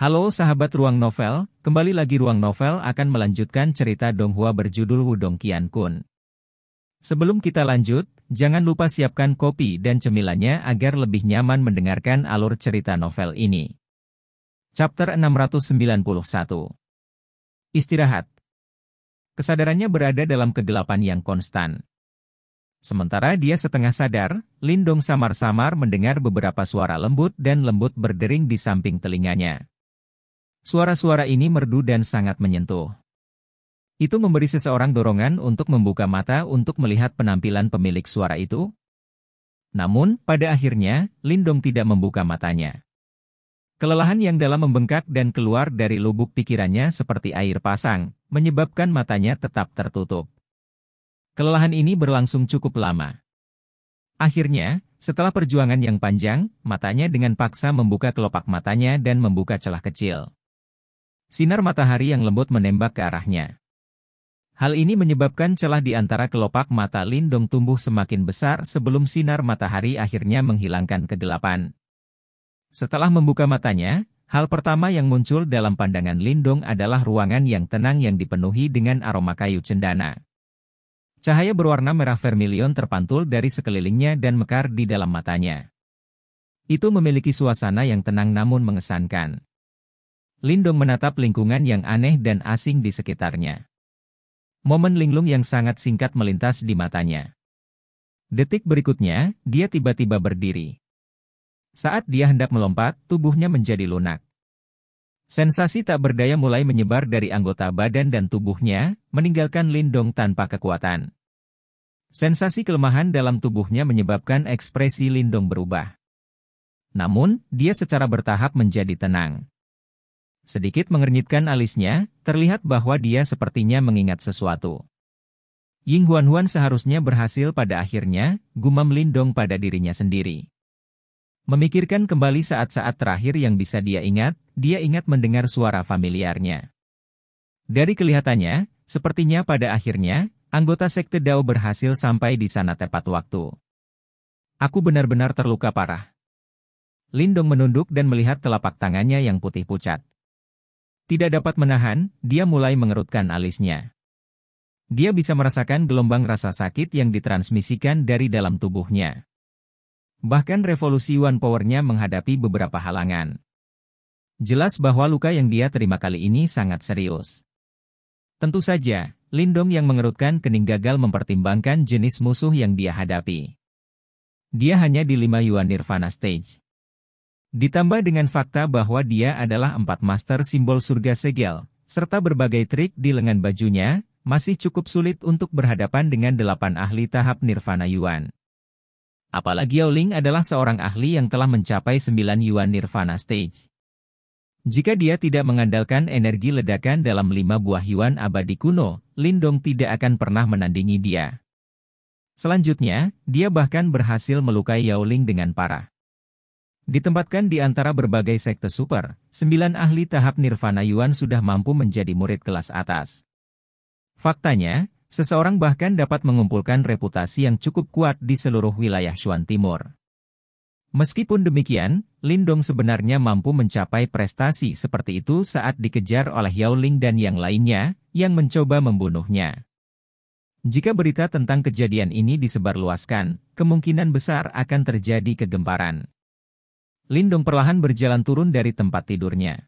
Halo sahabat Ruang Novel, kembali lagi Ruang Novel akan melanjutkan cerita Donghua berjudul Wudong Kun. Sebelum kita lanjut, jangan lupa siapkan kopi dan cemilannya agar lebih nyaman mendengarkan alur cerita novel ini. Chapter 691 Istirahat Kesadarannya berada dalam kegelapan yang konstan. Sementara dia setengah sadar, Lindong samar-samar mendengar beberapa suara lembut dan lembut berdering di samping telinganya. Suara-suara ini merdu dan sangat menyentuh. Itu memberi seseorang dorongan untuk membuka mata untuk melihat penampilan pemilik suara itu. Namun, pada akhirnya, Lindong tidak membuka matanya. Kelelahan yang dalam membengkak dan keluar dari lubuk pikirannya seperti air pasang, menyebabkan matanya tetap tertutup. Kelelahan ini berlangsung cukup lama. Akhirnya, setelah perjuangan yang panjang, matanya dengan paksa membuka kelopak matanya dan membuka celah kecil. Sinar matahari yang lembut menembak ke arahnya. Hal ini menyebabkan celah di antara kelopak mata Lindong tumbuh semakin besar sebelum sinar matahari akhirnya menghilangkan kegelapan. Setelah membuka matanya, hal pertama yang muncul dalam pandangan Lindong adalah ruangan yang tenang yang dipenuhi dengan aroma kayu cendana. Cahaya berwarna merah vermilion terpantul dari sekelilingnya dan mekar di dalam matanya. Itu memiliki suasana yang tenang namun mengesankan. Lindong menatap lingkungan yang aneh dan asing di sekitarnya. Momen linglung yang sangat singkat melintas di matanya. Detik berikutnya, dia tiba-tiba berdiri. Saat dia hendak melompat, tubuhnya menjadi lunak. Sensasi tak berdaya mulai menyebar dari anggota badan dan tubuhnya, meninggalkan Lindong tanpa kekuatan. Sensasi kelemahan dalam tubuhnya menyebabkan ekspresi Lindong berubah. Namun, dia secara bertahap menjadi tenang. Sedikit mengernyitkan alisnya, terlihat bahwa dia sepertinya mengingat sesuatu. Ying Huan Huan seharusnya berhasil pada akhirnya, gumam Lindong pada dirinya sendiri. Memikirkan kembali saat-saat terakhir yang bisa dia ingat, dia ingat mendengar suara familiarnya. Dari kelihatannya, sepertinya pada akhirnya, anggota Sekte Dao berhasil sampai di sana tepat waktu. Aku benar-benar terluka parah. Lindong menunduk dan melihat telapak tangannya yang putih pucat. Tidak dapat menahan, dia mulai mengerutkan alisnya. Dia bisa merasakan gelombang rasa sakit yang ditransmisikan dari dalam tubuhnya. Bahkan revolusi One Power-nya menghadapi beberapa halangan. Jelas bahwa luka yang dia terima kali ini sangat serius. Tentu saja, Lindom yang mengerutkan kening gagal mempertimbangkan jenis musuh yang dia hadapi. Dia hanya di lima Yuan Nirvana Stage. Ditambah dengan fakta bahwa dia adalah empat master simbol surga segel, serta berbagai trik di lengan bajunya, masih cukup sulit untuk berhadapan dengan delapan ahli tahap Nirvana Yuan. Apalagi Yao Ling adalah seorang ahli yang telah mencapai sembilan Yuan Nirvana Stage. Jika dia tidak mengandalkan energi ledakan dalam lima buah Yuan abadi kuno, Lin Dong tidak akan pernah menandingi dia. Selanjutnya, dia bahkan berhasil melukai Yao Ling dengan parah. Ditempatkan di antara berbagai sekte super, sembilan ahli tahap nirvana Yuan sudah mampu menjadi murid kelas atas. Faktanya, seseorang bahkan dapat mengumpulkan reputasi yang cukup kuat di seluruh wilayah Xuan Timur. Meskipun demikian, Lindong sebenarnya mampu mencapai prestasi seperti itu saat dikejar oleh Yao Ling dan yang lainnya, yang mencoba membunuhnya. Jika berita tentang kejadian ini disebarluaskan, kemungkinan besar akan terjadi kegemparan. Lindong perlahan berjalan turun dari tempat tidurnya.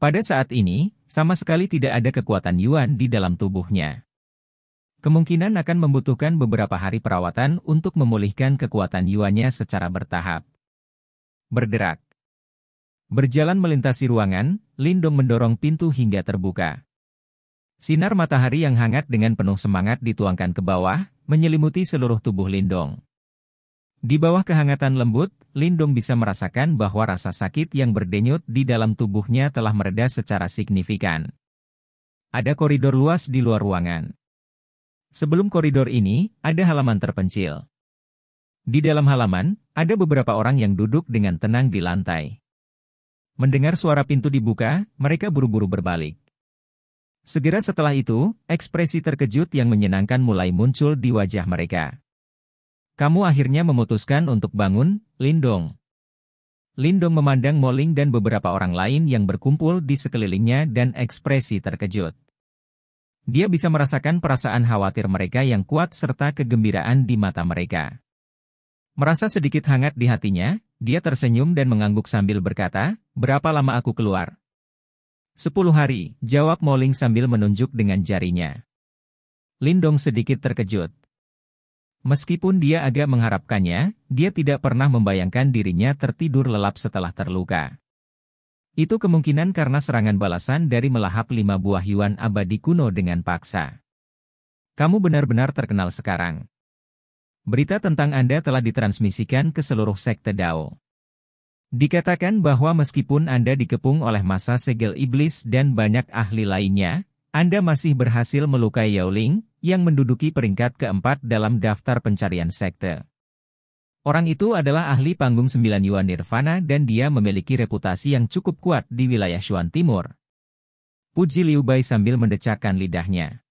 Pada saat ini, sama sekali tidak ada kekuatan Yuan di dalam tubuhnya. Kemungkinan akan membutuhkan beberapa hari perawatan untuk memulihkan kekuatan Yuannya secara bertahap. Bergerak. Berjalan melintasi ruangan, Lindong mendorong pintu hingga terbuka. Sinar matahari yang hangat dengan penuh semangat dituangkan ke bawah, menyelimuti seluruh tubuh Lindong. Di bawah kehangatan lembut, Lindong bisa merasakan bahwa rasa sakit yang berdenyut di dalam tubuhnya telah mereda secara signifikan. Ada koridor luas di luar ruangan. Sebelum koridor ini, ada halaman terpencil. Di dalam halaman, ada beberapa orang yang duduk dengan tenang di lantai. Mendengar suara pintu dibuka, mereka buru-buru berbalik. Segera setelah itu, ekspresi terkejut yang menyenangkan mulai muncul di wajah mereka. Kamu akhirnya memutuskan untuk bangun, Lindong. Lindong memandang Moling dan beberapa orang lain yang berkumpul di sekelilingnya dan ekspresi terkejut. Dia bisa merasakan perasaan khawatir mereka yang kuat serta kegembiraan di mata mereka. Merasa sedikit hangat di hatinya, dia tersenyum dan mengangguk sambil berkata, berapa lama aku keluar? Sepuluh hari, jawab Moling sambil menunjuk dengan jarinya. Lindong sedikit terkejut, Meskipun dia agak mengharapkannya, dia tidak pernah membayangkan dirinya tertidur lelap setelah terluka. Itu kemungkinan karena serangan balasan dari melahap lima buah yuan abadi kuno dengan paksa. Kamu benar-benar terkenal sekarang. Berita tentang Anda telah ditransmisikan ke seluruh sekte Dao. Dikatakan bahwa meskipun Anda dikepung oleh masa segel iblis dan banyak ahli lainnya, Anda masih berhasil melukai Yao Ling yang menduduki peringkat keempat dalam daftar pencarian sekte. Orang itu adalah ahli panggung sembilan Yuan Nirvana dan dia memiliki reputasi yang cukup kuat di wilayah Xuan Timur. Puji Liu Bai sambil mendecakkan lidahnya.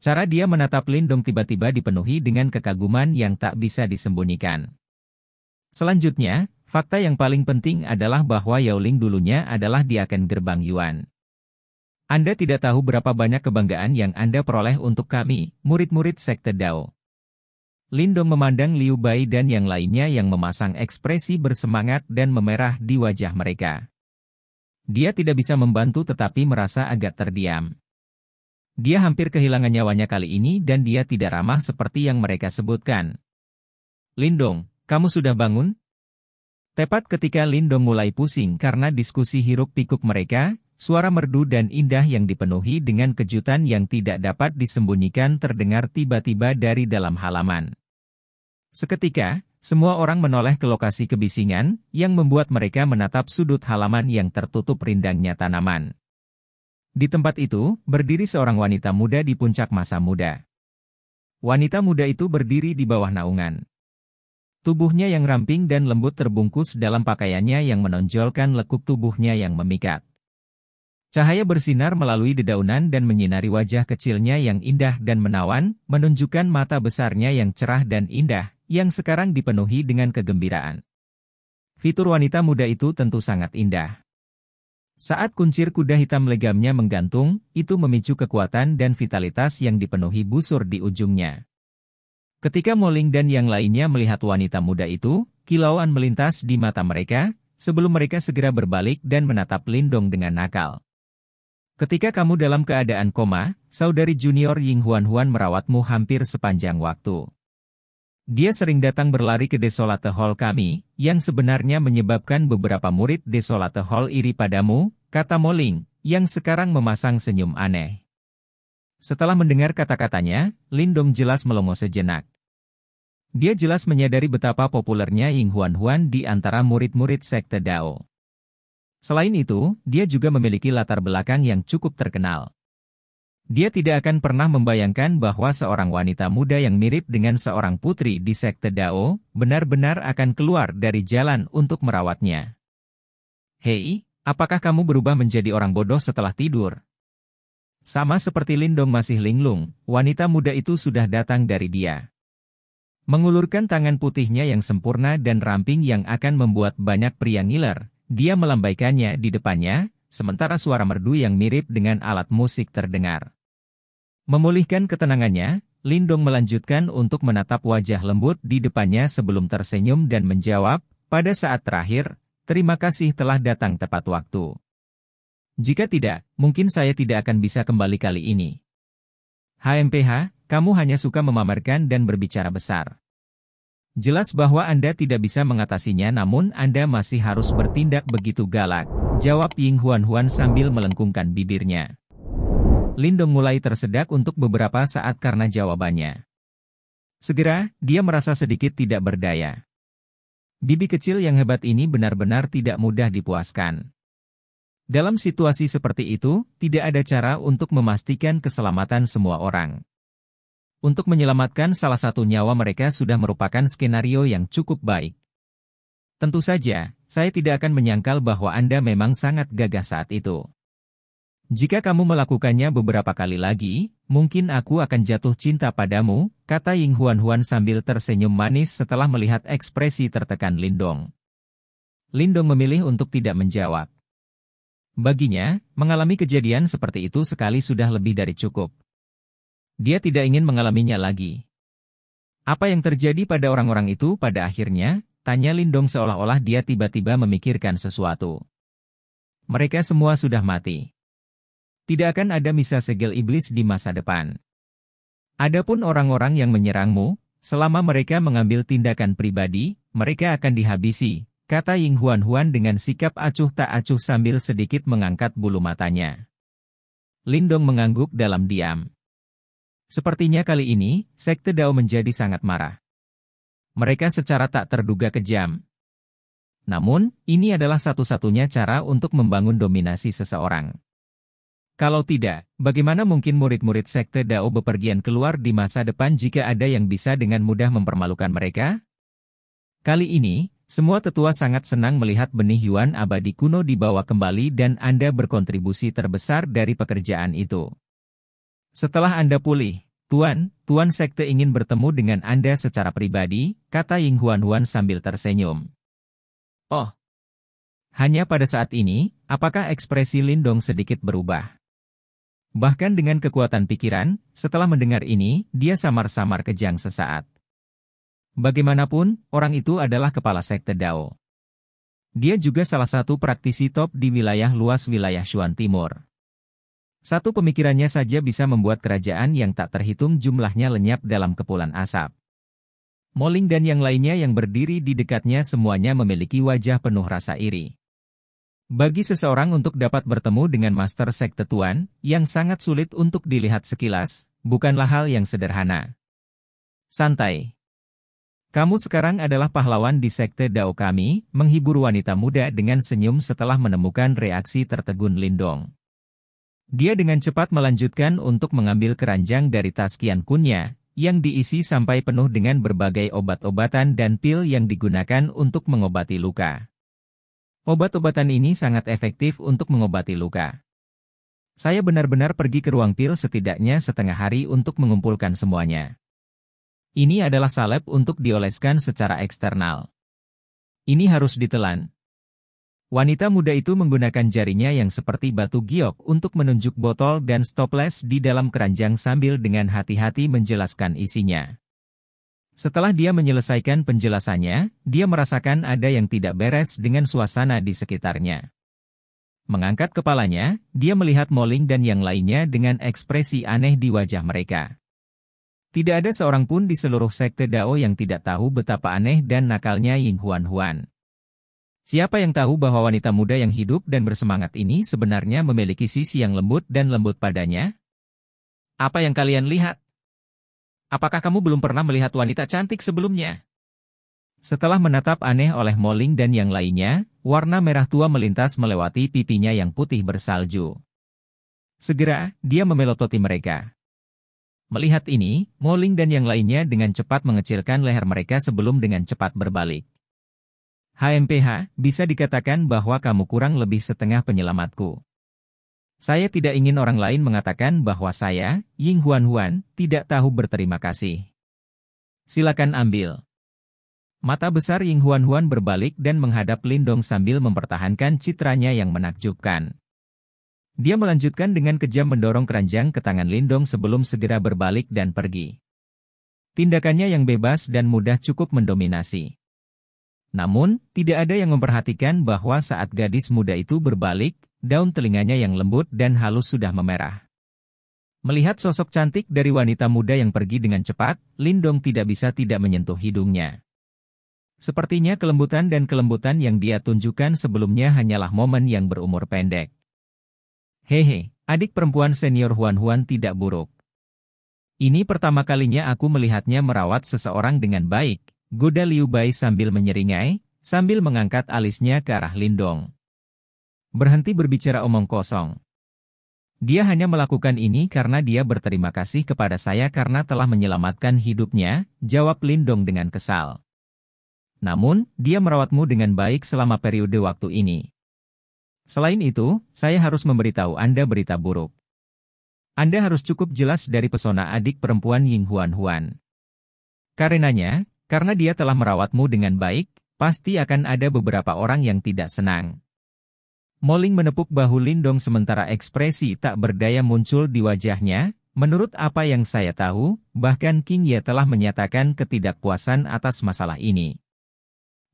Cara dia menatap Lindong tiba-tiba dipenuhi dengan kekaguman yang tak bisa disembunyikan. Selanjutnya, fakta yang paling penting adalah bahwa Yao Ling dulunya adalah diaken gerbang Yuan. Anda tidak tahu berapa banyak kebanggaan yang Anda peroleh untuk kami, murid-murid Sekte Dao. Lindong memandang Liu Bai dan yang lainnya yang memasang ekspresi bersemangat dan memerah di wajah mereka. Dia tidak bisa membantu tetapi merasa agak terdiam. Dia hampir kehilangan nyawanya kali ini dan dia tidak ramah seperti yang mereka sebutkan. Lindong, kamu sudah bangun? Tepat ketika Lindong mulai pusing karena diskusi hiruk pikuk mereka, Suara merdu dan indah yang dipenuhi dengan kejutan yang tidak dapat disembunyikan terdengar tiba-tiba dari dalam halaman. Seketika, semua orang menoleh ke lokasi kebisingan, yang membuat mereka menatap sudut halaman yang tertutup rindangnya tanaman. Di tempat itu, berdiri seorang wanita muda di puncak masa muda. Wanita muda itu berdiri di bawah naungan. Tubuhnya yang ramping dan lembut terbungkus dalam pakaiannya yang menonjolkan lekuk tubuhnya yang memikat. Cahaya bersinar melalui dedaunan dan menyinari wajah kecilnya yang indah dan menawan, menunjukkan mata besarnya yang cerah dan indah, yang sekarang dipenuhi dengan kegembiraan. Fitur wanita muda itu tentu sangat indah. Saat kuncir kuda hitam legamnya menggantung, itu memicu kekuatan dan vitalitas yang dipenuhi busur di ujungnya. Ketika Moling dan yang lainnya melihat wanita muda itu, kilauan melintas di mata mereka, sebelum mereka segera berbalik dan menatap Lindong dengan nakal. Ketika kamu dalam keadaan koma, saudari junior Ying Huan-Huan merawatmu hampir sepanjang waktu. Dia sering datang berlari ke Desolate Hall kami, yang sebenarnya menyebabkan beberapa murid Desolate Hall iri padamu, kata Moling, yang sekarang memasang senyum aneh. Setelah mendengar kata-katanya, Lindong jelas melongo sejenak. Dia jelas menyadari betapa populernya Ying Huan-Huan di antara murid-murid sekte Dao. Selain itu, dia juga memiliki latar belakang yang cukup terkenal. Dia tidak akan pernah membayangkan bahwa seorang wanita muda yang mirip dengan seorang putri di sekte Dao benar-benar akan keluar dari jalan untuk merawatnya. Hei, apakah kamu berubah menjadi orang bodoh setelah tidur? Sama seperti Lindong masih linglung, wanita muda itu sudah datang dari dia. Mengulurkan tangan putihnya yang sempurna dan ramping yang akan membuat banyak pria ngiler, dia melambaikannya di depannya, sementara suara merdu yang mirip dengan alat musik terdengar. Memulihkan ketenangannya, Lindong melanjutkan untuk menatap wajah lembut di depannya sebelum tersenyum dan menjawab, pada saat terakhir, terima kasih telah datang tepat waktu. Jika tidak, mungkin saya tidak akan bisa kembali kali ini. HMPH, kamu hanya suka memamerkan dan berbicara besar. Jelas bahwa Anda tidak bisa mengatasinya namun Anda masih harus bertindak begitu galak, jawab Ying Huan-Huan sambil melengkungkan bibirnya. Lindong mulai tersedak untuk beberapa saat karena jawabannya. Segera, dia merasa sedikit tidak berdaya. Bibi kecil yang hebat ini benar-benar tidak mudah dipuaskan. Dalam situasi seperti itu, tidak ada cara untuk memastikan keselamatan semua orang. Untuk menyelamatkan salah satu nyawa mereka sudah merupakan skenario yang cukup baik. Tentu saja, saya tidak akan menyangkal bahwa Anda memang sangat gagah saat itu. Jika kamu melakukannya beberapa kali lagi, mungkin aku akan jatuh cinta padamu, kata Ying Huan Huan sambil tersenyum manis setelah melihat ekspresi tertekan Lindong. Lindong memilih untuk tidak menjawab. Baginya, mengalami kejadian seperti itu sekali sudah lebih dari cukup. Dia tidak ingin mengalaminya lagi. Apa yang terjadi pada orang-orang itu pada akhirnya? Tanya Lindong seolah-olah dia tiba-tiba memikirkan sesuatu. Mereka semua sudah mati. Tidak akan ada misa segel iblis di masa depan. Adapun orang-orang yang menyerangmu, selama mereka mengambil tindakan pribadi, mereka akan dihabisi, kata Ying Huan Huan dengan sikap acuh tak acuh sambil sedikit mengangkat bulu matanya. Lindong mengangguk dalam diam. Sepertinya kali ini, Sekte Dao menjadi sangat marah. Mereka secara tak terduga kejam. Namun, ini adalah satu-satunya cara untuk membangun dominasi seseorang. Kalau tidak, bagaimana mungkin murid-murid sekte Dao bepergian keluar di masa depan jika ada yang bisa dengan mudah mempermalukan mereka? Kali ini, semua tetua sangat senang melihat benih Yuan abadi kuno dibawa kembali dan Anda berkontribusi terbesar dari pekerjaan itu. Setelah Anda pulih, Tuan, Tuan Sekte ingin bertemu dengan Anda secara pribadi, kata Ying Huan-Huan sambil tersenyum. Oh. Hanya pada saat ini, apakah ekspresi Lin Dong sedikit berubah? Bahkan dengan kekuatan pikiran, setelah mendengar ini, dia samar-samar kejang sesaat. Bagaimanapun, orang itu adalah kepala sekte Dao. Dia juga salah satu praktisi top di wilayah luas wilayah Xuan Timur. Satu pemikirannya saja bisa membuat kerajaan yang tak terhitung jumlahnya lenyap dalam kepulan asap. Moling dan yang lainnya yang berdiri di dekatnya semuanya memiliki wajah penuh rasa iri. Bagi seseorang untuk dapat bertemu dengan Master Sekte Tuan, yang sangat sulit untuk dilihat sekilas, bukanlah hal yang sederhana. Santai. Kamu sekarang adalah pahlawan di Sekte Dao kami, menghibur wanita muda dengan senyum setelah menemukan reaksi tertegun Lindong. Dia dengan cepat melanjutkan untuk mengambil keranjang dari tas Kian Kunnya, yang diisi sampai penuh dengan berbagai obat-obatan dan pil yang digunakan untuk mengobati luka. Obat-obatan ini sangat efektif untuk mengobati luka. Saya benar-benar pergi ke ruang pil setidaknya setengah hari untuk mengumpulkan semuanya. Ini adalah salep untuk dioleskan secara eksternal. Ini harus ditelan. Wanita muda itu menggunakan jarinya yang seperti batu giok untuk menunjuk botol dan stoples di dalam keranjang sambil dengan hati-hati menjelaskan isinya. Setelah dia menyelesaikan penjelasannya, dia merasakan ada yang tidak beres dengan suasana di sekitarnya. Mengangkat kepalanya, dia melihat Moling dan yang lainnya dengan ekspresi aneh di wajah mereka. Tidak ada seorang pun di seluruh sekte Dao yang tidak tahu betapa aneh dan nakalnya Ying Huan Huan. Siapa yang tahu bahwa wanita muda yang hidup dan bersemangat ini sebenarnya memiliki sisi yang lembut dan lembut padanya? Apa yang kalian lihat? Apakah kamu belum pernah melihat wanita cantik sebelumnya? Setelah menatap aneh oleh Moling dan yang lainnya, warna merah tua melintas melewati pipinya yang putih bersalju. Segera, dia memelototi mereka. Melihat ini, Moling dan yang lainnya dengan cepat mengecilkan leher mereka sebelum dengan cepat berbalik. HMPH, bisa dikatakan bahwa kamu kurang lebih setengah penyelamatku. Saya tidak ingin orang lain mengatakan bahwa saya, Ying Huan Huan, tidak tahu berterima kasih. Silakan ambil. Mata besar Ying Huan Huan berbalik dan menghadap Lindong sambil mempertahankan citranya yang menakjubkan. Dia melanjutkan dengan kejam mendorong keranjang ke tangan Lindong sebelum segera berbalik dan pergi. Tindakannya yang bebas dan mudah cukup mendominasi. Namun, tidak ada yang memperhatikan bahwa saat gadis muda itu berbalik, daun telinganya yang lembut dan halus sudah memerah. Melihat sosok cantik dari wanita muda yang pergi dengan cepat, Lindong tidak bisa tidak menyentuh hidungnya. Sepertinya kelembutan dan kelembutan yang dia tunjukkan sebelumnya hanyalah momen yang berumur pendek. Hehe, adik perempuan senior Huan Huan tidak buruk. Ini pertama kalinya aku melihatnya merawat seseorang dengan baik, Goda Liu Bai sambil menyeringai, sambil mengangkat alisnya ke arah Lindong. Berhenti berbicara omong kosong. Dia hanya melakukan ini karena dia berterima kasih kepada saya karena telah menyelamatkan hidupnya, jawab Lindong dengan kesal. Namun, dia merawatmu dengan baik selama periode waktu ini. Selain itu, saya harus memberitahu Anda berita buruk. Anda harus cukup jelas dari pesona adik perempuan Ying Huan Huan. Karenanya, karena dia telah merawatmu dengan baik, pasti akan ada beberapa orang yang tidak senang. Moling menepuk bahu Lindong sementara ekspresi tak berdaya muncul di wajahnya, menurut apa yang saya tahu, bahkan King Ye telah menyatakan ketidakpuasan atas masalah ini.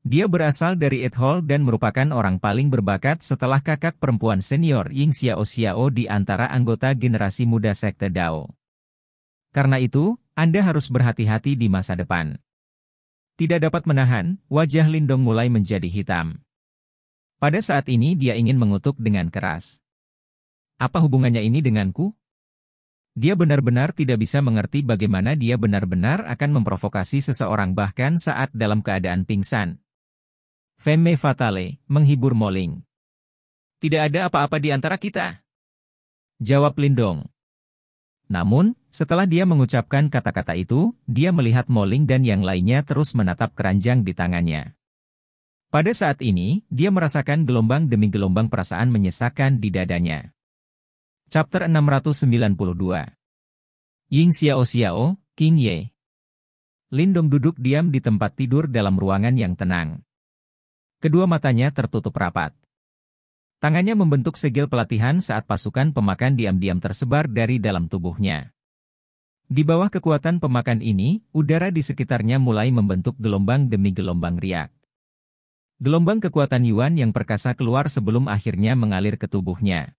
Dia berasal dari Ed Hall dan merupakan orang paling berbakat setelah kakak perempuan senior Ying Xiao Xiao di antara anggota generasi muda Sekte Dao. Karena itu, Anda harus berhati-hati di masa depan. Tidak dapat menahan, wajah Lindong mulai menjadi hitam. Pada saat ini dia ingin mengutuk dengan keras. Apa hubungannya ini denganku? Dia benar-benar tidak bisa mengerti bagaimana dia benar-benar akan memprovokasi seseorang bahkan saat dalam keadaan pingsan. Femme Fatale, menghibur Moling. Tidak ada apa-apa di antara kita. Jawab Lindong. Namun, setelah dia mengucapkan kata-kata itu, dia melihat Moling dan yang lainnya terus menatap keranjang di tangannya. Pada saat ini, dia merasakan gelombang demi gelombang perasaan menyesakan di dadanya. Chapter 692 Ying Xiao Xiao, King Ye Lindong duduk diam di tempat tidur dalam ruangan yang tenang. Kedua matanya tertutup rapat. Tangannya membentuk segel pelatihan saat pasukan pemakan diam-diam tersebar dari dalam tubuhnya. Di bawah kekuatan pemakan ini, udara di sekitarnya mulai membentuk gelombang demi gelombang riak. Gelombang kekuatan Yuan yang perkasa keluar sebelum akhirnya mengalir ke tubuhnya.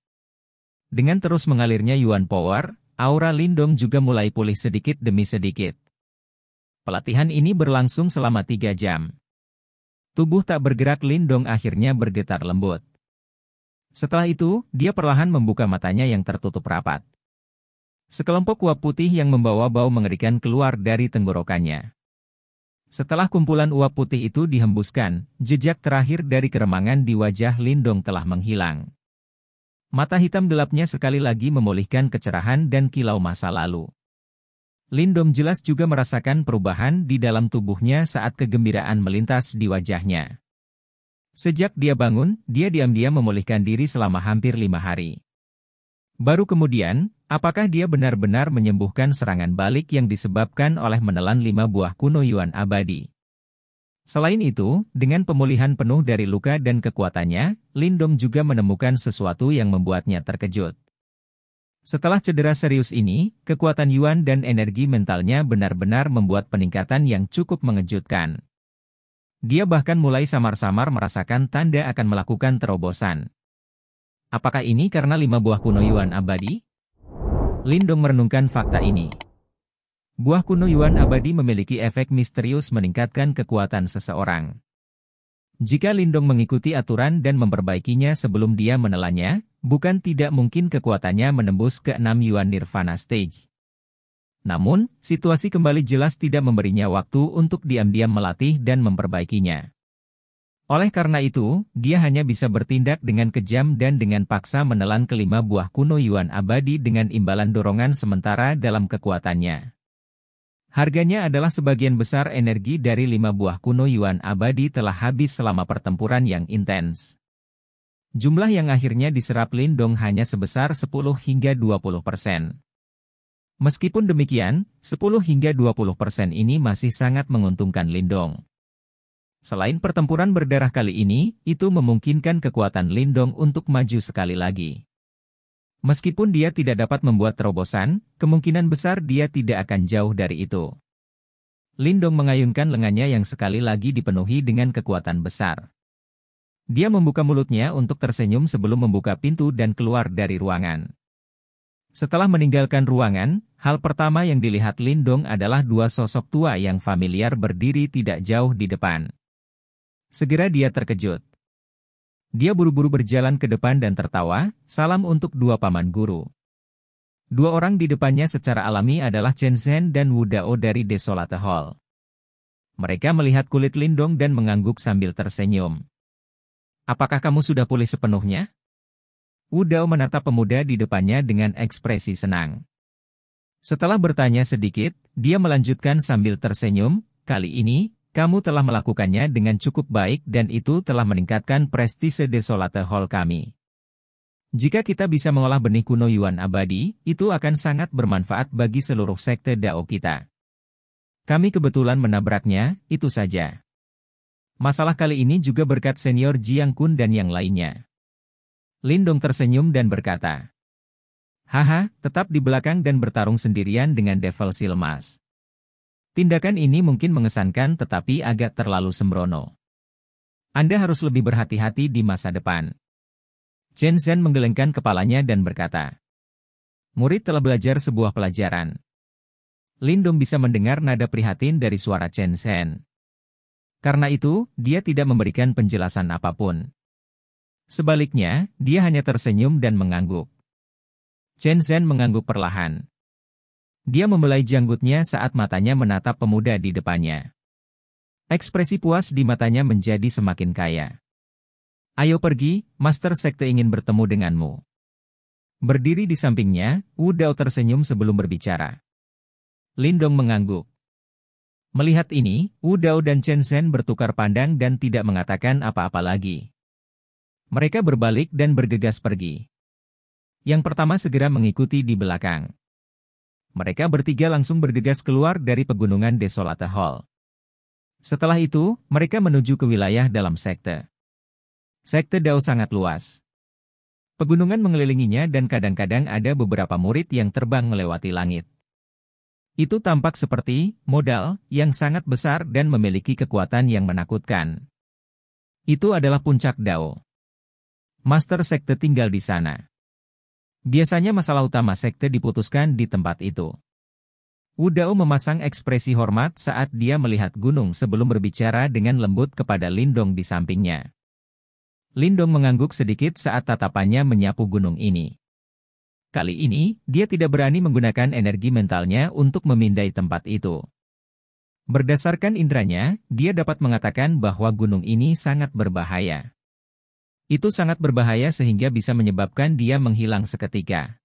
Dengan terus mengalirnya Yuan Power, aura Lindong juga mulai pulih sedikit demi sedikit. Pelatihan ini berlangsung selama tiga jam. Tubuh tak bergerak Lindong akhirnya bergetar lembut. Setelah itu, dia perlahan membuka matanya yang tertutup rapat. Sekelompok uap putih yang membawa bau mengerikan keluar dari tenggorokannya. Setelah kumpulan uap putih itu dihembuskan, jejak terakhir dari keremangan di wajah Lindong telah menghilang. Mata hitam gelapnya sekali lagi memulihkan kecerahan dan kilau masa lalu. Lindong jelas juga merasakan perubahan di dalam tubuhnya saat kegembiraan melintas di wajahnya. Sejak dia bangun, dia diam-diam memulihkan diri selama hampir lima hari. Baru kemudian, Apakah dia benar-benar menyembuhkan serangan balik yang disebabkan oleh menelan lima buah kuno Yuan abadi? Selain itu, dengan pemulihan penuh dari luka dan kekuatannya, Lindong juga menemukan sesuatu yang membuatnya terkejut. Setelah cedera serius ini, kekuatan Yuan dan energi mentalnya benar-benar membuat peningkatan yang cukup mengejutkan. Dia bahkan mulai samar-samar merasakan tanda akan melakukan terobosan. Apakah ini karena lima buah kuno Yuan abadi? Lindong merenungkan fakta ini. Buah kuno Yuan abadi memiliki efek misterius meningkatkan kekuatan seseorang. Jika Lindong mengikuti aturan dan memperbaikinya sebelum dia menelannya, bukan tidak mungkin kekuatannya menembus ke enam Yuan Nirvana Stage. Namun, situasi kembali jelas tidak memberinya waktu untuk diam-diam melatih dan memperbaikinya. Oleh karena itu, dia hanya bisa bertindak dengan kejam dan dengan paksa menelan kelima buah kuno Yuan abadi dengan imbalan dorongan sementara dalam kekuatannya. Harganya adalah sebagian besar energi dari lima buah kuno Yuan abadi telah habis selama pertempuran yang intens. Jumlah yang akhirnya diserap Lindong hanya sebesar 10 hingga 20 persen. Meskipun demikian, 10 hingga 20 persen ini masih sangat menguntungkan Lindong. Selain pertempuran berdarah kali ini, itu memungkinkan kekuatan Lindong untuk maju sekali lagi. Meskipun dia tidak dapat membuat terobosan, kemungkinan besar dia tidak akan jauh dari itu. Lindong mengayunkan lengannya yang sekali lagi dipenuhi dengan kekuatan besar. Dia membuka mulutnya untuk tersenyum sebelum membuka pintu dan keluar dari ruangan. Setelah meninggalkan ruangan, hal pertama yang dilihat Lindong adalah dua sosok tua yang familiar berdiri tidak jauh di depan. Segera dia terkejut. Dia buru-buru berjalan ke depan dan tertawa, salam untuk dua paman guru. Dua orang di depannya secara alami adalah Chen Zhen dan Wu Dao dari Desolate Hall. Mereka melihat kulit Lindong dan mengangguk sambil tersenyum. Apakah kamu sudah pulih sepenuhnya? Wu Dao menatap pemuda di depannya dengan ekspresi senang. Setelah bertanya sedikit, dia melanjutkan sambil tersenyum, kali ini, kamu telah melakukannya dengan cukup baik dan itu telah meningkatkan prestise Desolate Hall kami. Jika kita bisa mengolah benih kuno Yuan abadi, itu akan sangat bermanfaat bagi seluruh sekte Dao kita. Kami kebetulan menabraknya, itu saja. Masalah kali ini juga berkat senior Jiang Kun dan yang lainnya. Lin Dong tersenyum dan berkata, Haha, tetap di belakang dan bertarung sendirian dengan Devil Silmas. Tindakan ini mungkin mengesankan tetapi agak terlalu sembrono. Anda harus lebih berhati-hati di masa depan. Chen Zhen menggelengkan kepalanya dan berkata, Murid telah belajar sebuah pelajaran. Lindom bisa mendengar nada prihatin dari suara Chen Zhen. Karena itu, dia tidak memberikan penjelasan apapun. Sebaliknya, dia hanya tersenyum dan mengangguk. Chen Zhen mengangguk perlahan. Dia membelai janggutnya saat matanya menatap pemuda di depannya. Ekspresi puas di matanya menjadi semakin kaya. Ayo pergi, Master Sekte ingin bertemu denganmu. Berdiri di sampingnya, Wu Dao tersenyum sebelum berbicara. Lindong mengangguk. Melihat ini, Wu Dao dan Chen Shen bertukar pandang dan tidak mengatakan apa-apa lagi. Mereka berbalik dan bergegas pergi. Yang pertama segera mengikuti di belakang. Mereka bertiga langsung bergegas keluar dari pegunungan Desolata Hall. Setelah itu, mereka menuju ke wilayah dalam sekte. Sekte Dao sangat luas. Pegunungan mengelilinginya dan kadang-kadang ada beberapa murid yang terbang melewati langit. Itu tampak seperti modal yang sangat besar dan memiliki kekuatan yang menakutkan. Itu adalah puncak Dao. Master Sekte tinggal di sana. Biasanya masalah utama sekte diputuskan di tempat itu. Wudao memasang ekspresi hormat saat dia melihat gunung sebelum berbicara dengan lembut kepada Lindong di sampingnya. Lindong mengangguk sedikit saat tatapannya menyapu gunung ini. Kali ini, dia tidak berani menggunakan energi mentalnya untuk memindai tempat itu. Berdasarkan indranya, dia dapat mengatakan bahwa gunung ini sangat berbahaya. Itu sangat berbahaya sehingga bisa menyebabkan dia menghilang seketika.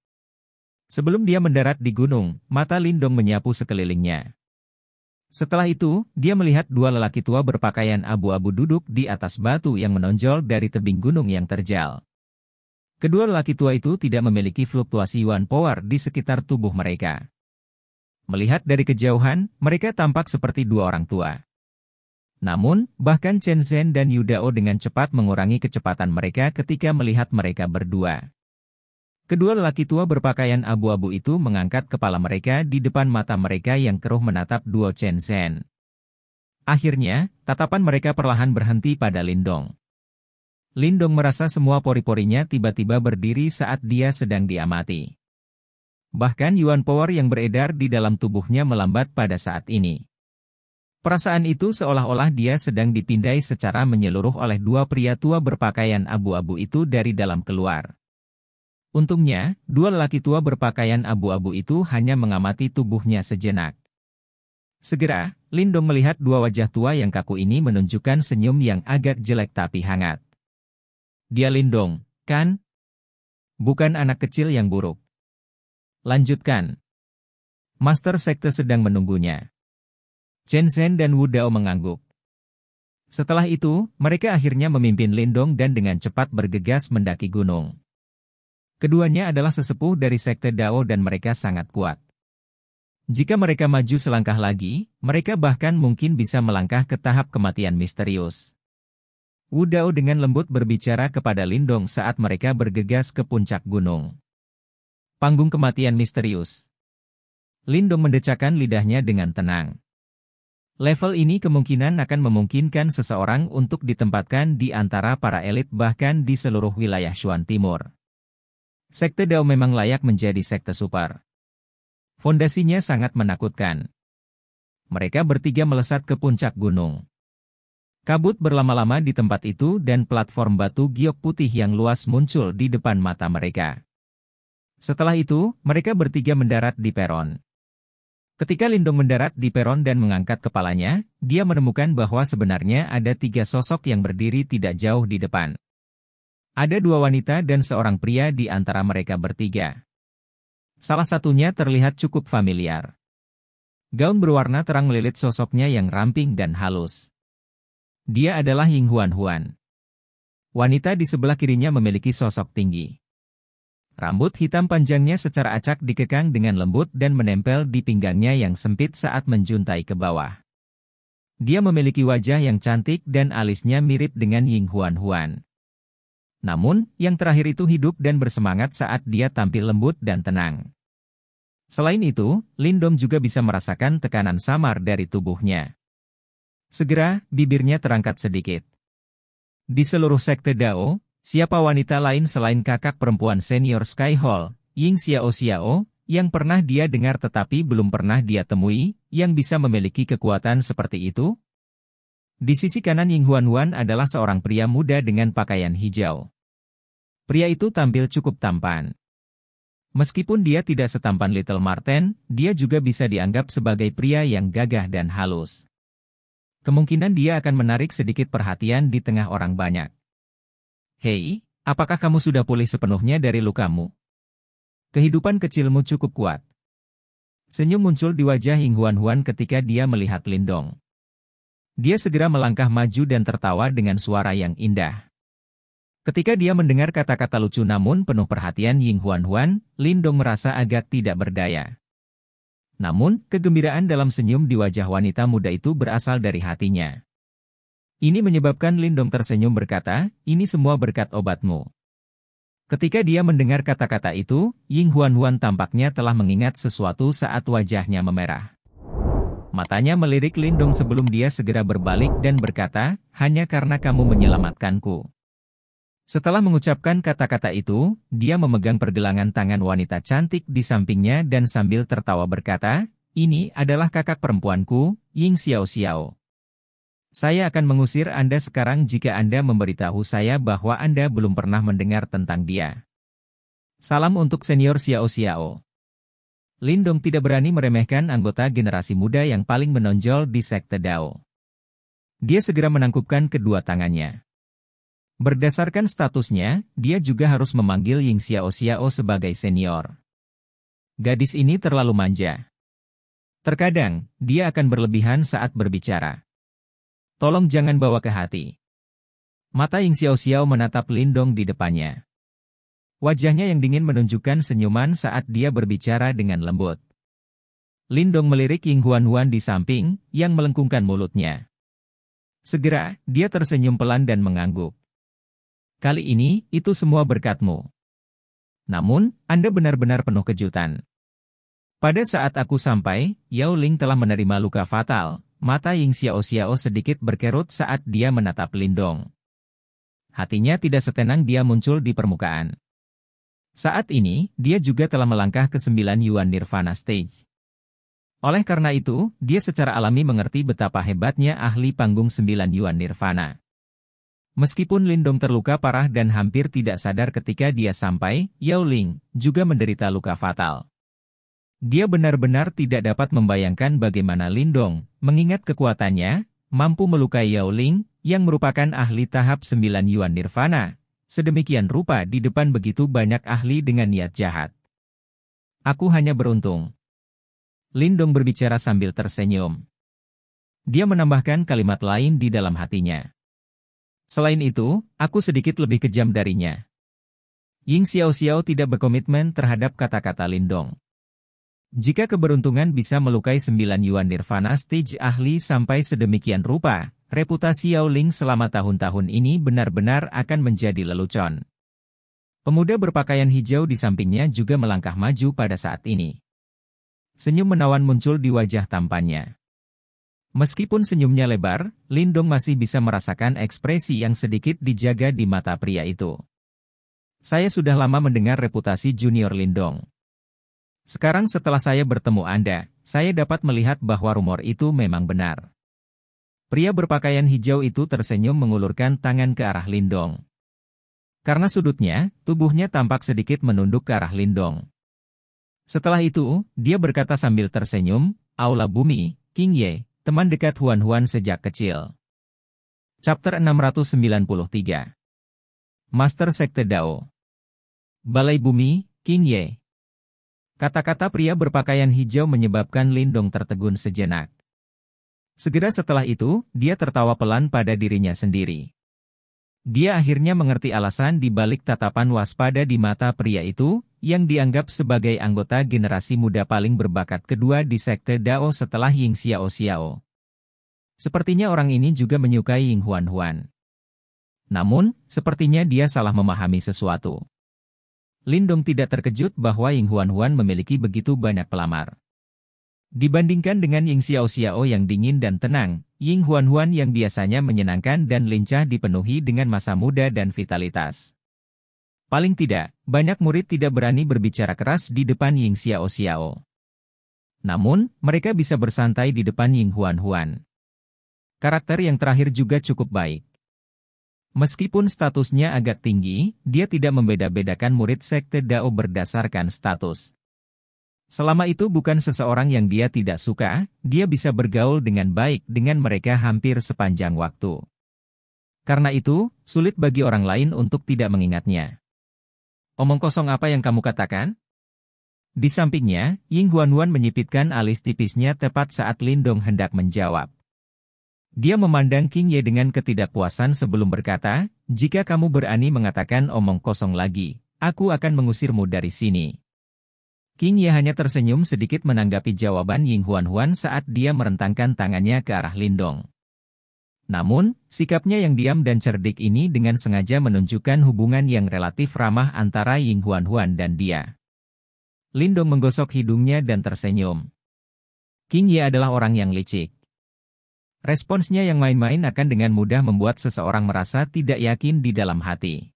Sebelum dia mendarat di gunung, mata Lindong menyapu sekelilingnya. Setelah itu, dia melihat dua lelaki tua berpakaian abu-abu duduk di atas batu yang menonjol dari tebing gunung yang terjal. Kedua lelaki tua itu tidak memiliki fluktuasi yuan power di sekitar tubuh mereka. Melihat dari kejauhan, mereka tampak seperti dua orang tua. Namun, bahkan Chen Zhen dan Yudao dengan cepat mengurangi kecepatan mereka ketika melihat mereka berdua. Kedua lelaki tua berpakaian abu-abu itu mengangkat kepala mereka di depan mata mereka yang keruh menatap duo Chen Zhen. Akhirnya, tatapan mereka perlahan berhenti pada Lindong. Lindong merasa semua pori-porinya tiba-tiba berdiri saat dia sedang diamati. Bahkan Yuan Power yang beredar di dalam tubuhnya melambat pada saat ini. Perasaan itu seolah-olah dia sedang dipindai secara menyeluruh oleh dua pria tua berpakaian abu-abu itu dari dalam keluar. Untungnya, dua lelaki tua berpakaian abu-abu itu hanya mengamati tubuhnya sejenak. Segera, Lindong melihat dua wajah tua yang kaku ini menunjukkan senyum yang agak jelek tapi hangat. Dia Lindong, kan? Bukan anak kecil yang buruk. Lanjutkan. Master Sekte sedang menunggunya. Chen Zhen dan Wu Dao mengangguk. Setelah itu, mereka akhirnya memimpin Lindong dan dengan cepat bergegas mendaki gunung. Keduanya adalah sesepuh dari sekte Dao dan mereka sangat kuat. Jika mereka maju selangkah lagi, mereka bahkan mungkin bisa melangkah ke tahap kematian misterius. Wu Dao dengan lembut berbicara kepada Lindong saat mereka bergegas ke puncak gunung. Panggung kematian misterius. Lindong mendecakkan lidahnya dengan tenang. Level ini kemungkinan akan memungkinkan seseorang untuk ditempatkan di antara para elit bahkan di seluruh wilayah Xuan Timur. Sekte Dao memang layak menjadi sekte super. Fondasinya sangat menakutkan. Mereka bertiga melesat ke puncak gunung. Kabut berlama-lama di tempat itu dan platform batu giok putih yang luas muncul di depan mata mereka. Setelah itu, mereka bertiga mendarat di peron. Ketika Lindong mendarat di peron dan mengangkat kepalanya, dia menemukan bahwa sebenarnya ada tiga sosok yang berdiri tidak jauh di depan. Ada dua wanita dan seorang pria di antara mereka bertiga. Salah satunya terlihat cukup familiar. Gaun berwarna terang melilit sosoknya yang ramping dan halus. Dia adalah Ying Huan Huan. Wanita di sebelah kirinya memiliki sosok tinggi. Rambut hitam panjangnya secara acak dikekang dengan lembut dan menempel di pinggangnya yang sempit saat menjuntai ke bawah. Dia memiliki wajah yang cantik dan alisnya mirip dengan Ying Huan Huan. Namun, yang terakhir itu hidup dan bersemangat saat dia tampil lembut dan tenang. Selain itu, Lindom juga bisa merasakan tekanan samar dari tubuhnya. Segera, bibirnya terangkat sedikit. Di seluruh sekte Dao, Siapa wanita lain selain kakak perempuan senior Sky Hall, Ying Xiao Xiao, yang pernah dia dengar tetapi belum pernah dia temui, yang bisa memiliki kekuatan seperti itu? Di sisi kanan Ying Huan Huan adalah seorang pria muda dengan pakaian hijau. Pria itu tampil cukup tampan. Meskipun dia tidak setampan Little Martin, dia juga bisa dianggap sebagai pria yang gagah dan halus. Kemungkinan dia akan menarik sedikit perhatian di tengah orang banyak. Hei, apakah kamu sudah pulih sepenuhnya dari lukamu? Kehidupan kecilmu cukup kuat. Senyum muncul di wajah Ying Huan Huan ketika dia melihat Lindong. Dia segera melangkah maju dan tertawa dengan suara yang indah. Ketika dia mendengar kata-kata lucu namun penuh perhatian Ying Huan Huan, Lindong merasa agak tidak berdaya. Namun, kegembiraan dalam senyum di wajah wanita muda itu berasal dari hatinya. Ini menyebabkan Lindong tersenyum berkata, ini semua berkat obatmu. Ketika dia mendengar kata-kata itu, Ying Huan-Huan tampaknya telah mengingat sesuatu saat wajahnya memerah. Matanya melirik Lindong sebelum dia segera berbalik dan berkata, hanya karena kamu menyelamatkanku. Setelah mengucapkan kata-kata itu, dia memegang pergelangan tangan wanita cantik di sampingnya dan sambil tertawa berkata, ini adalah kakak perempuanku, Ying Xiao Xiao. Saya akan mengusir Anda sekarang jika Anda memberitahu saya bahwa Anda belum pernah mendengar tentang dia. Salam untuk senior Xiao Xiao. Lin Dong tidak berani meremehkan anggota generasi muda yang paling menonjol di sekte Dao. Dia segera menangkupkan kedua tangannya. Berdasarkan statusnya, dia juga harus memanggil Ying Xiao Xiao sebagai senior. Gadis ini terlalu manja. Terkadang, dia akan berlebihan saat berbicara. Tolong jangan bawa ke hati. Mata Ying Xiao Xiao menatap Lindong di depannya. Wajahnya yang dingin menunjukkan senyuman saat dia berbicara dengan lembut. Lindong melirik Ying Huan Huan di samping, yang melengkungkan mulutnya. Segera, dia tersenyum pelan dan mengangguk. Kali ini, itu semua berkatmu. Namun, Anda benar-benar penuh kejutan. Pada saat aku sampai, Yao Ling telah menerima luka fatal, Mata Ying Xiao Xiao sedikit berkerut saat dia menatap Lindong. Hatinya tidak setenang dia muncul di permukaan. Saat ini, dia juga telah melangkah ke sembilan Yuan Nirvana Stage. Oleh karena itu, dia secara alami mengerti betapa hebatnya ahli panggung sembilan Yuan Nirvana. Meskipun Lindong terluka parah dan hampir tidak sadar ketika dia sampai, Yao Ling juga menderita luka fatal. Dia benar-benar tidak dapat membayangkan bagaimana Lindong, mengingat kekuatannya, mampu melukai Yao Ling, yang merupakan ahli tahap 9 Yuan Nirvana. Sedemikian rupa di depan begitu banyak ahli dengan niat jahat. Aku hanya beruntung. Lindong berbicara sambil tersenyum. Dia menambahkan kalimat lain di dalam hatinya. Selain itu, aku sedikit lebih kejam darinya. Ying Xiao Xiao tidak berkomitmen terhadap kata-kata Lindong. Jika keberuntungan bisa melukai sembilan Yuan Nirvana stage ahli sampai sedemikian rupa, reputasi Yao Ling selama tahun-tahun ini benar-benar akan menjadi lelucon. Pemuda berpakaian hijau di sampingnya juga melangkah maju pada saat ini. Senyum menawan muncul di wajah tampannya. Meskipun senyumnya lebar, Lindong masih bisa merasakan ekspresi yang sedikit dijaga di mata pria itu. Saya sudah lama mendengar reputasi junior Lindong. Sekarang setelah saya bertemu Anda, saya dapat melihat bahwa rumor itu memang benar. Pria berpakaian hijau itu tersenyum mengulurkan tangan ke arah Lindong. Karena sudutnya, tubuhnya tampak sedikit menunduk ke arah Lindong. Setelah itu, dia berkata sambil tersenyum, Aula Bumi, King Ye, teman dekat Huan Huan sejak kecil. Chapter 693 Master Sekte Dao Balai Bumi, King Ye Kata-kata pria berpakaian hijau menyebabkan Lindong tertegun sejenak. Segera setelah itu, dia tertawa pelan pada dirinya sendiri. Dia akhirnya mengerti alasan di balik tatapan waspada di mata pria itu, yang dianggap sebagai anggota generasi muda paling berbakat kedua di sekte Dao setelah Ying Xiao Xiao. Sepertinya orang ini juga menyukai Ying Huan Huan. Namun, sepertinya dia salah memahami sesuatu. Lindong tidak terkejut bahwa Ying Huan-Huan memiliki begitu banyak pelamar. Dibandingkan dengan Ying Xiao-Xiao yang dingin dan tenang, Ying Huan-Huan yang biasanya menyenangkan dan lincah dipenuhi dengan masa muda dan vitalitas. Paling tidak, banyak murid tidak berani berbicara keras di depan Ying Xiao-Xiao. Namun, mereka bisa bersantai di depan Ying Huan-Huan. Karakter yang terakhir juga cukup baik. Meskipun statusnya agak tinggi, dia tidak membeda-bedakan murid sekte Dao berdasarkan status. Selama itu bukan seseorang yang dia tidak suka, dia bisa bergaul dengan baik dengan mereka hampir sepanjang waktu. Karena itu, sulit bagi orang lain untuk tidak mengingatnya. Omong kosong apa yang kamu katakan? Di sampingnya, Ying Huanhuan menyipitkan alis tipisnya tepat saat Lindong hendak menjawab. Dia memandang King Ye dengan ketidakpuasan sebelum berkata, jika kamu berani mengatakan omong kosong lagi, aku akan mengusirmu dari sini. King Ye hanya tersenyum sedikit menanggapi jawaban Ying Huan Huan saat dia merentangkan tangannya ke arah Lindong. Namun, sikapnya yang diam dan cerdik ini dengan sengaja menunjukkan hubungan yang relatif ramah antara Ying Huan Huan dan dia. Lindong menggosok hidungnya dan tersenyum. King Ye adalah orang yang licik Responsnya yang main-main akan dengan mudah membuat seseorang merasa tidak yakin di dalam hati.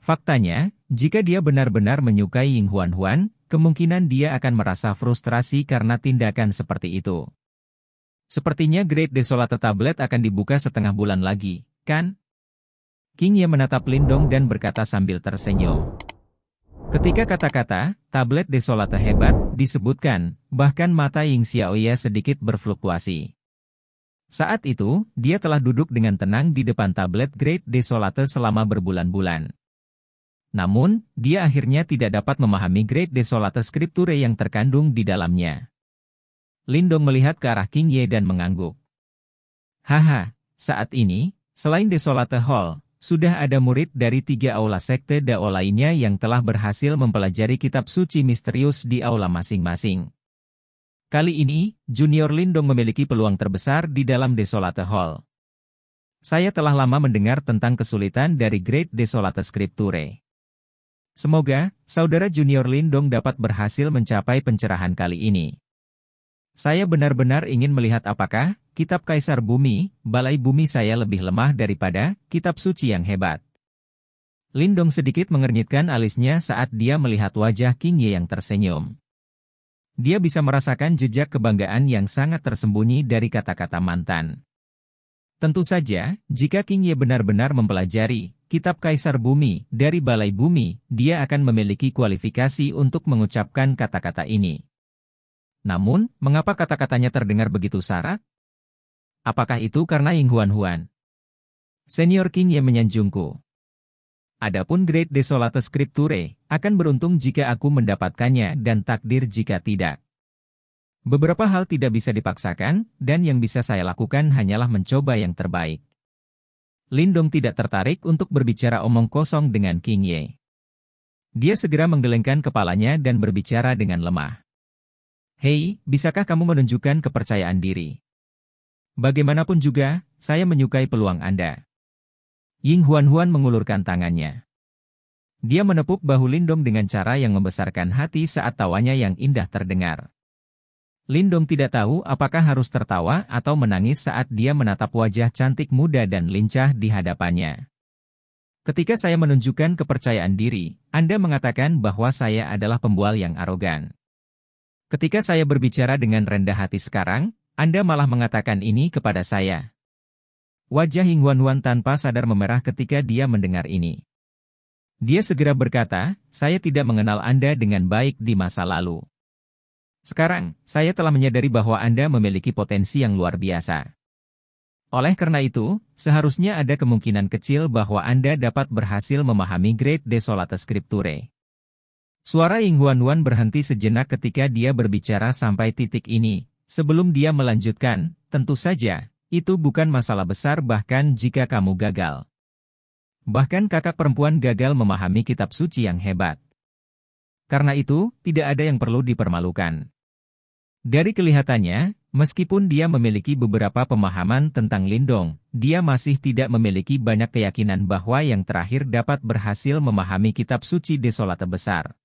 Faktanya, jika dia benar-benar menyukai Ying Huan Huan, kemungkinan dia akan merasa frustrasi karena tindakan seperti itu. Sepertinya Great Desolate Tablet akan dibuka setengah bulan lagi, kan? King Ye menatap Lindong dan berkata sambil tersenyum. Ketika kata-kata, tablet Desolate hebat, disebutkan, bahkan mata Ying Xiaoye sedikit berfluktuasi. Saat itu, dia telah duduk dengan tenang di depan tablet Great Desolate selama berbulan-bulan. Namun, dia akhirnya tidak dapat memahami Great Desolate Scripture yang terkandung di dalamnya. Lindong melihat ke arah King Ye dan mengangguk. Haha, saat ini, selain Desolate Hall, sudah ada murid dari tiga aula sekte Dao lainnya yang telah berhasil mempelajari kitab suci misterius di aula masing-masing. Kali ini, Junior Lindong memiliki peluang terbesar di dalam Desolate Hall. Saya telah lama mendengar tentang kesulitan dari Great Desolate Scripture. Semoga, saudara Junior Lindong dapat berhasil mencapai pencerahan kali ini. Saya benar-benar ingin melihat apakah kitab Kaisar Bumi, Balai Bumi saya lebih lemah daripada kitab suci yang hebat. Lindong sedikit mengernyitkan alisnya saat dia melihat wajah King Ye yang tersenyum. Dia bisa merasakan jejak kebanggaan yang sangat tersembunyi dari kata-kata mantan. Tentu saja, jika King Ye benar-benar mempelajari Kitab Kaisar Bumi dari Balai Bumi, dia akan memiliki kualifikasi untuk mengucapkan kata-kata ini. Namun, mengapa kata-katanya terdengar begitu sarat? Apakah itu karena Ying Huan Huan? Senior King Ye menyanjungku. Adapun Great Desolate Scripture, akan beruntung jika aku mendapatkannya dan takdir jika tidak. Beberapa hal tidak bisa dipaksakan, dan yang bisa saya lakukan hanyalah mencoba yang terbaik. Lindong tidak tertarik untuk berbicara omong kosong dengan King Ye. Dia segera menggelengkan kepalanya dan berbicara dengan lemah. Hei, bisakah kamu menunjukkan kepercayaan diri? Bagaimanapun juga, saya menyukai peluang Anda. Ying Huan-Huan mengulurkan tangannya. Dia menepuk bahu Lindong dengan cara yang membesarkan hati saat tawanya yang indah terdengar. Lindong tidak tahu apakah harus tertawa atau menangis saat dia menatap wajah cantik muda dan lincah di hadapannya. Ketika saya menunjukkan kepercayaan diri, Anda mengatakan bahwa saya adalah pembual yang arogan. Ketika saya berbicara dengan rendah hati sekarang, Anda malah mengatakan ini kepada saya. Wajah Ying Wan Wan tanpa sadar memerah ketika dia mendengar ini. Dia segera berkata, saya tidak mengenal Anda dengan baik di masa lalu. Sekarang, saya telah menyadari bahwa Anda memiliki potensi yang luar biasa. Oleh karena itu, seharusnya ada kemungkinan kecil bahwa Anda dapat berhasil memahami Great Desolate Scripture. Suara Ying Huan Huan berhenti sejenak ketika dia berbicara sampai titik ini, sebelum dia melanjutkan, tentu saja, itu bukan masalah besar bahkan jika kamu gagal. Bahkan kakak perempuan gagal memahami kitab suci yang hebat. Karena itu, tidak ada yang perlu dipermalukan. Dari kelihatannya, meskipun dia memiliki beberapa pemahaman tentang Lindong, dia masih tidak memiliki banyak keyakinan bahwa yang terakhir dapat berhasil memahami kitab suci desolate besar.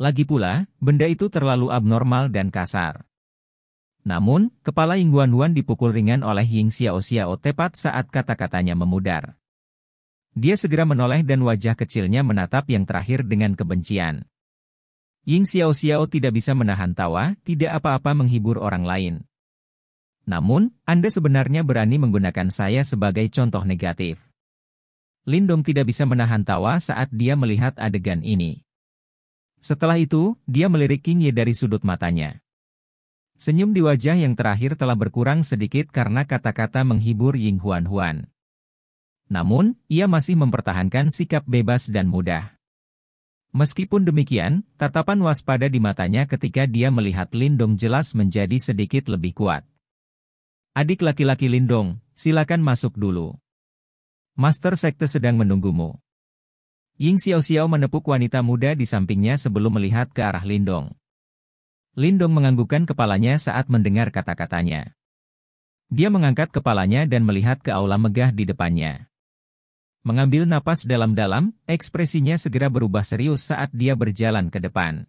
Lagi pula, benda itu terlalu abnormal dan kasar. Namun, kepala Ying huan Wan dipukul ringan oleh Ying Xiao Xiao tepat saat kata-katanya memudar. Dia segera menoleh dan wajah kecilnya menatap yang terakhir dengan kebencian. Ying Xiao Xiao tidak bisa menahan tawa, tidak apa-apa menghibur orang lain. Namun, Anda sebenarnya berani menggunakan saya sebagai contoh negatif. Lindong tidak bisa menahan tawa saat dia melihat adegan ini. Setelah itu, dia melirik King Ye dari sudut matanya. Senyum di wajah yang terakhir telah berkurang sedikit karena kata-kata menghibur Ying Huan Huan. Namun, ia masih mempertahankan sikap bebas dan mudah. Meskipun demikian, tatapan waspada di matanya ketika dia melihat Lindong jelas menjadi sedikit lebih kuat. Adik laki-laki Lindong, silakan masuk dulu. Master Sekte sedang menunggumu. Ying Xiao Xiao menepuk wanita muda di sampingnya sebelum melihat ke arah Lindong. Lindong menganggukkan kepalanya saat mendengar kata-katanya. Dia mengangkat kepalanya dan melihat ke aula megah di depannya. Mengambil napas dalam-dalam, ekspresinya segera berubah serius saat dia berjalan ke depan.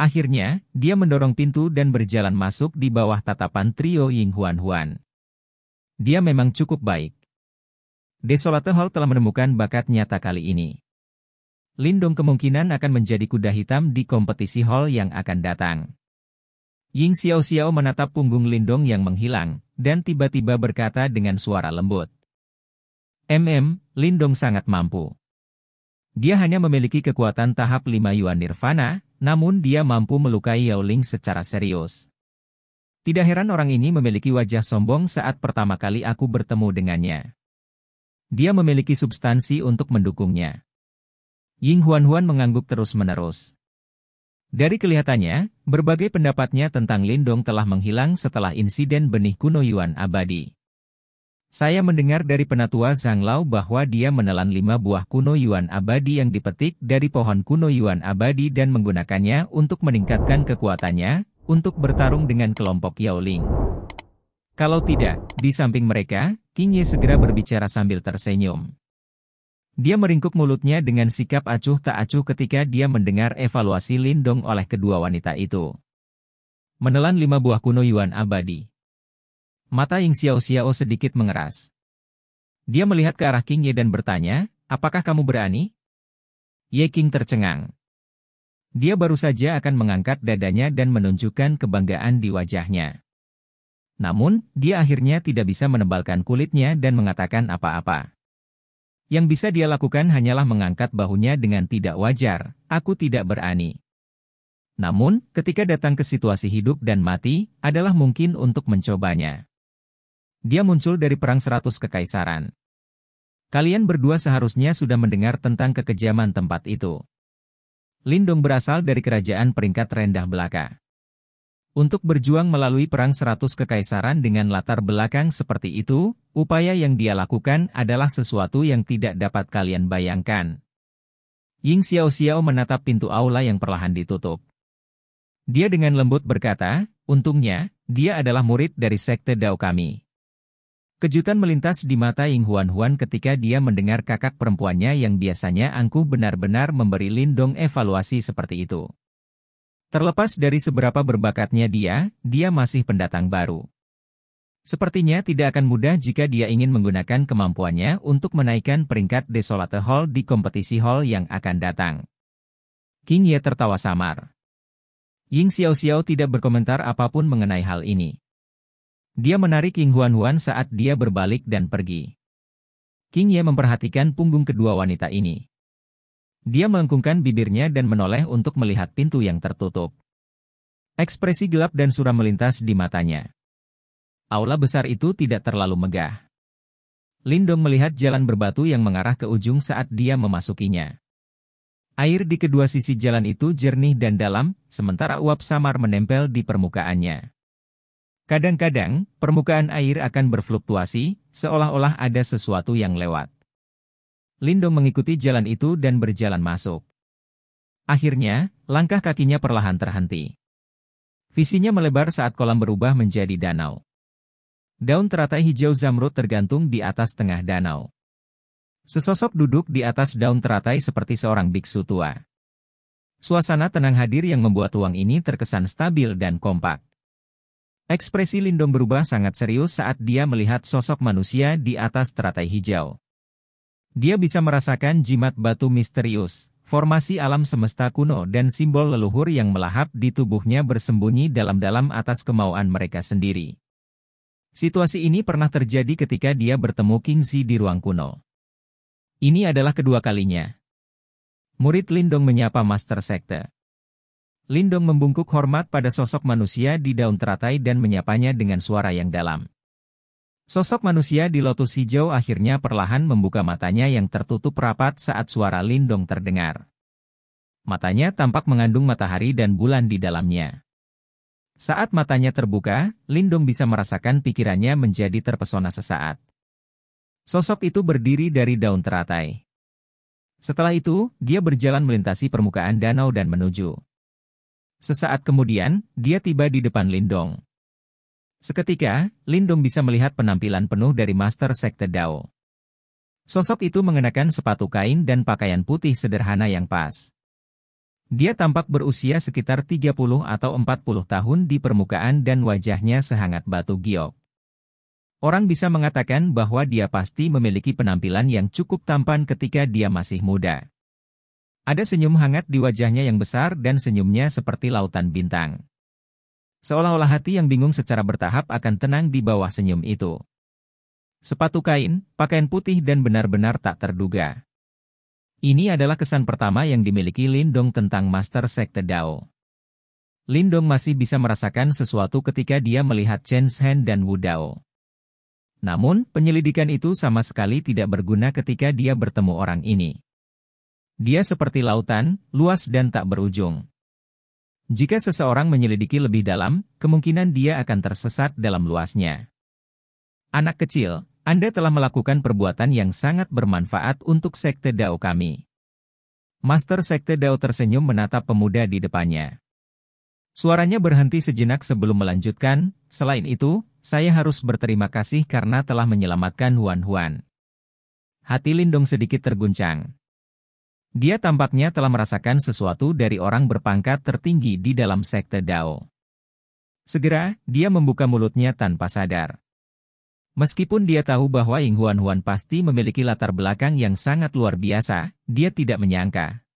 Akhirnya, dia mendorong pintu dan berjalan masuk di bawah tatapan trio Ying Huan Huan. Dia memang cukup baik. Desolate Hall telah menemukan bakat nyata kali ini. Lindong kemungkinan akan menjadi kuda hitam di kompetisi hall yang akan datang. Ying Xiao Xiao menatap punggung Lindong yang menghilang, dan tiba-tiba berkata dengan suara lembut. MM, Lindong sangat mampu. Dia hanya memiliki kekuatan tahap 5 Yuan Nirvana, namun dia mampu melukai Yao Ling secara serius. Tidak heran orang ini memiliki wajah sombong saat pertama kali aku bertemu dengannya. Dia memiliki substansi untuk mendukungnya. Ying Huan-Huan mengangguk terus-menerus. Dari kelihatannya, berbagai pendapatnya tentang Lindong telah menghilang setelah insiden benih kuno Yuan abadi. Saya mendengar dari penatua Zhang Lao bahwa dia menelan lima buah kuno Yuan abadi yang dipetik dari pohon kuno Yuan abadi dan menggunakannya untuk meningkatkan kekuatannya, untuk bertarung dengan kelompok Yao Ling. Kalau tidak, di samping mereka, King Ye segera berbicara sambil tersenyum. Dia meringkuk mulutnya dengan sikap acuh tak acuh ketika dia mendengar evaluasi Lindong oleh kedua wanita itu. Menelan lima buah kuno Yuan abadi. Mata Ying Xiao Xiao sedikit mengeras. Dia melihat ke arah King Ye dan bertanya, apakah kamu berani? Ye King tercengang. Dia baru saja akan mengangkat dadanya dan menunjukkan kebanggaan di wajahnya. Namun, dia akhirnya tidak bisa menebalkan kulitnya dan mengatakan apa-apa. Yang bisa dia lakukan hanyalah mengangkat bahunya dengan tidak wajar, aku tidak berani. Namun, ketika datang ke situasi hidup dan mati, adalah mungkin untuk mencobanya. Dia muncul dari Perang Seratus Kekaisaran. Kalian berdua seharusnya sudah mendengar tentang kekejaman tempat itu. Lindong berasal dari kerajaan peringkat rendah belaka. Untuk berjuang melalui perang seratus kekaisaran dengan latar belakang seperti itu, upaya yang dia lakukan adalah sesuatu yang tidak dapat kalian bayangkan. Ying Xiao Xiao menatap pintu aula yang perlahan ditutup. Dia dengan lembut berkata, untungnya, dia adalah murid dari sekte Dao kami. Kejutan melintas di mata Ying Huan Huan ketika dia mendengar kakak perempuannya yang biasanya angkuh benar-benar memberi lindung evaluasi seperti itu. Terlepas dari seberapa berbakatnya dia, dia masih pendatang baru. Sepertinya tidak akan mudah jika dia ingin menggunakan kemampuannya untuk menaikkan peringkat Desolate Hall di kompetisi Hall yang akan datang. King Ye tertawa samar. Ying Xiao Xiao tidak berkomentar apapun mengenai hal ini. Dia menarik King Huan-Huan saat dia berbalik dan pergi. King Ye memperhatikan punggung kedua wanita ini. Dia melengkungkan bibirnya dan menoleh untuk melihat pintu yang tertutup. Ekspresi gelap dan suram melintas di matanya. Aula besar itu tidak terlalu megah. Lindong melihat jalan berbatu yang mengarah ke ujung saat dia memasukinya. Air di kedua sisi jalan itu jernih dan dalam, sementara uap samar menempel di permukaannya. Kadang-kadang, permukaan air akan berfluktuasi, seolah-olah ada sesuatu yang lewat. Lindo mengikuti jalan itu dan berjalan masuk. Akhirnya, langkah kakinya perlahan terhenti. Visinya melebar saat kolam berubah menjadi danau. Daun teratai hijau zamrud tergantung di atas tengah danau. Sesosok duduk di atas daun teratai seperti seorang biksu tua. Suasana tenang hadir yang membuat ruang ini terkesan stabil dan kompak. Ekspresi Lindom berubah sangat serius saat dia melihat sosok manusia di atas teratai hijau. Dia bisa merasakan jimat batu misterius, formasi alam semesta kuno dan simbol leluhur yang melahap di tubuhnya bersembunyi dalam-dalam atas kemauan mereka sendiri. Situasi ini pernah terjadi ketika dia bertemu King Kingsi di ruang kuno. Ini adalah kedua kalinya. Murid Lindong menyapa Master Sekte. Lindong membungkuk hormat pada sosok manusia di daun teratai dan menyapanya dengan suara yang dalam. Sosok manusia di lotus hijau akhirnya perlahan membuka matanya yang tertutup rapat saat suara lindong terdengar. Matanya tampak mengandung matahari dan bulan di dalamnya. Saat matanya terbuka, Lindong bisa merasakan pikirannya menjadi terpesona sesaat. Sosok itu berdiri dari daun teratai. Setelah itu, dia berjalan melintasi permukaan danau dan menuju. Sesaat kemudian, dia tiba di depan Lindong. Seketika, Lindung bisa melihat penampilan penuh dari Master Sekte Dao. Sosok itu mengenakan sepatu kain dan pakaian putih sederhana yang pas. Dia tampak berusia sekitar 30 atau 40 tahun di permukaan dan wajahnya sehangat batu giok. Orang bisa mengatakan bahwa dia pasti memiliki penampilan yang cukup tampan ketika dia masih muda. Ada senyum hangat di wajahnya yang besar dan senyumnya seperti lautan bintang. Seolah-olah hati yang bingung secara bertahap akan tenang di bawah senyum itu. Sepatu kain, pakaian putih dan benar-benar tak terduga. Ini adalah kesan pertama yang dimiliki Lindong tentang Master Sekte Dao. Lindong masih bisa merasakan sesuatu ketika dia melihat Chen Shen dan Wu Dao. Namun, penyelidikan itu sama sekali tidak berguna ketika dia bertemu orang ini. Dia seperti lautan, luas dan tak berujung. Jika seseorang menyelidiki lebih dalam, kemungkinan dia akan tersesat dalam luasnya. Anak kecil, Anda telah melakukan perbuatan yang sangat bermanfaat untuk sekte Dao kami. Master sekte Dao tersenyum menatap pemuda di depannya. Suaranya berhenti sejenak sebelum melanjutkan, selain itu, saya harus berterima kasih karena telah menyelamatkan Huan Huan. Hati Lindong sedikit terguncang. Dia tampaknya telah merasakan sesuatu dari orang berpangkat tertinggi di dalam sekte Dao. Segera, dia membuka mulutnya tanpa sadar. Meskipun dia tahu bahwa Ying Huan Huan pasti memiliki latar belakang yang sangat luar biasa, dia tidak menyangka.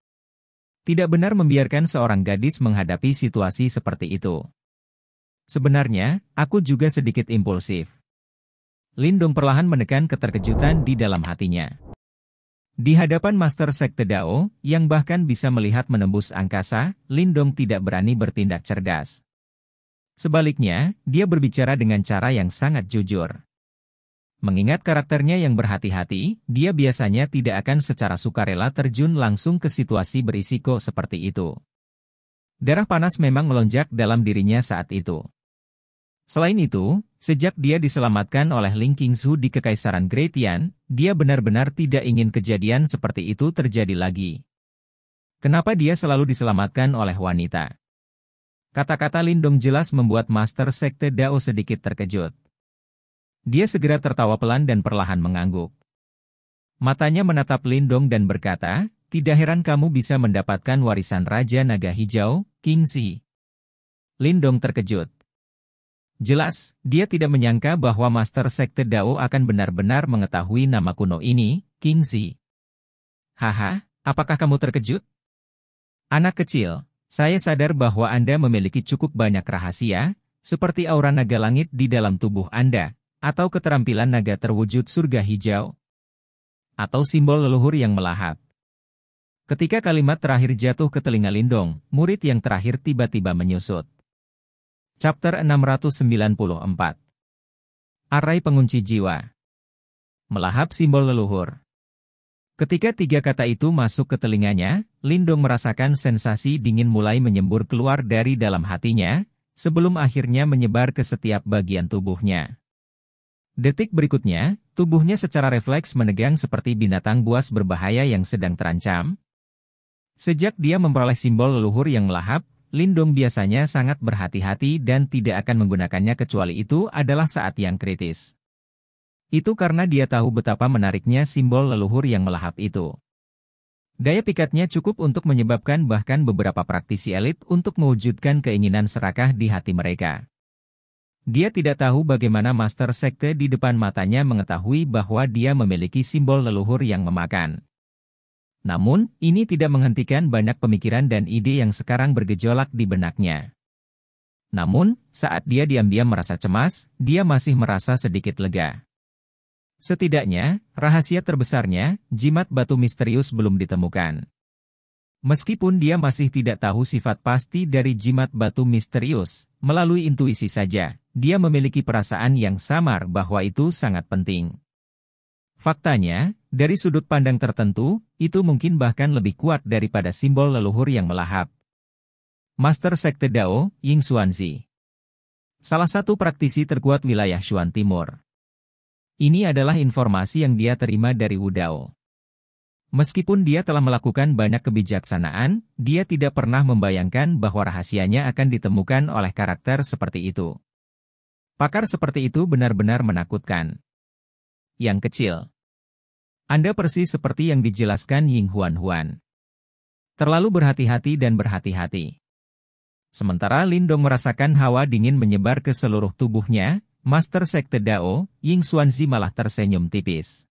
Tidak benar membiarkan seorang gadis menghadapi situasi seperti itu. Sebenarnya, aku juga sedikit impulsif. Lindung perlahan menekan keterkejutan di dalam hatinya. Di hadapan Master Sekte Dao, yang bahkan bisa melihat menembus angkasa, Lindong tidak berani bertindak cerdas. Sebaliknya, dia berbicara dengan cara yang sangat jujur. Mengingat karakternya yang berhati-hati, dia biasanya tidak akan secara sukarela terjun langsung ke situasi berisiko seperti itu. Darah panas memang melonjak dalam dirinya saat itu. Selain itu, sejak dia diselamatkan oleh Ling Qingzu di Kekaisaran Gretian, dia benar-benar tidak ingin kejadian seperti itu terjadi lagi. Kenapa dia selalu diselamatkan oleh wanita? Kata-kata Lindong jelas membuat Master Sekte Dao sedikit terkejut. Dia segera tertawa pelan dan perlahan mengangguk. Matanya menatap Lindong dan berkata, tidak heran kamu bisa mendapatkan warisan Raja Naga Hijau, King Si. Lindong terkejut. Jelas, dia tidak menyangka bahwa Master Sekte Dao akan benar-benar mengetahui nama kuno ini, King Zi. Haha, apakah kamu terkejut? Anak kecil, saya sadar bahwa Anda memiliki cukup banyak rahasia, seperti aura naga langit di dalam tubuh Anda, atau keterampilan naga terwujud surga hijau, atau simbol leluhur yang melahap. Ketika kalimat terakhir jatuh ke telinga Lindong, murid yang terakhir tiba-tiba menyusut. Chapter 694 Arai Pengunci Jiwa Melahap simbol leluhur Ketika tiga kata itu masuk ke telinganya, Lindong merasakan sensasi dingin mulai menyembur keluar dari dalam hatinya, sebelum akhirnya menyebar ke setiap bagian tubuhnya. Detik berikutnya, tubuhnya secara refleks menegang seperti binatang buas berbahaya yang sedang terancam. Sejak dia memperoleh simbol leluhur yang melahap, Lindong biasanya sangat berhati-hati dan tidak akan menggunakannya kecuali itu adalah saat yang kritis. Itu karena dia tahu betapa menariknya simbol leluhur yang melahap itu. Daya pikatnya cukup untuk menyebabkan bahkan beberapa praktisi elit untuk mewujudkan keinginan serakah di hati mereka. Dia tidak tahu bagaimana Master Sekte di depan matanya mengetahui bahwa dia memiliki simbol leluhur yang memakan. Namun, ini tidak menghentikan banyak pemikiran dan ide yang sekarang bergejolak di benaknya. Namun, saat dia diam-diam merasa cemas, dia masih merasa sedikit lega. Setidaknya, rahasia terbesarnya, jimat batu misterius belum ditemukan. Meskipun dia masih tidak tahu sifat pasti dari jimat batu misterius, melalui intuisi saja, dia memiliki perasaan yang samar bahwa itu sangat penting. Faktanya, dari sudut pandang tertentu, itu mungkin bahkan lebih kuat daripada simbol leluhur yang melahap. Master Sekte Dao, Ying Xuanzi Salah satu praktisi terkuat wilayah Xuan Timur. Ini adalah informasi yang dia terima dari Wu Dao. Meskipun dia telah melakukan banyak kebijaksanaan, dia tidak pernah membayangkan bahwa rahasianya akan ditemukan oleh karakter seperti itu. Pakar seperti itu benar-benar menakutkan. Yang kecil. Anda persis seperti yang dijelaskan Ying Huan Huan. Terlalu berhati-hati dan berhati-hati. Sementara Lindong merasakan hawa dingin menyebar ke seluruh tubuhnya, Master Sekte Dao, Ying Xuanzi malah tersenyum tipis.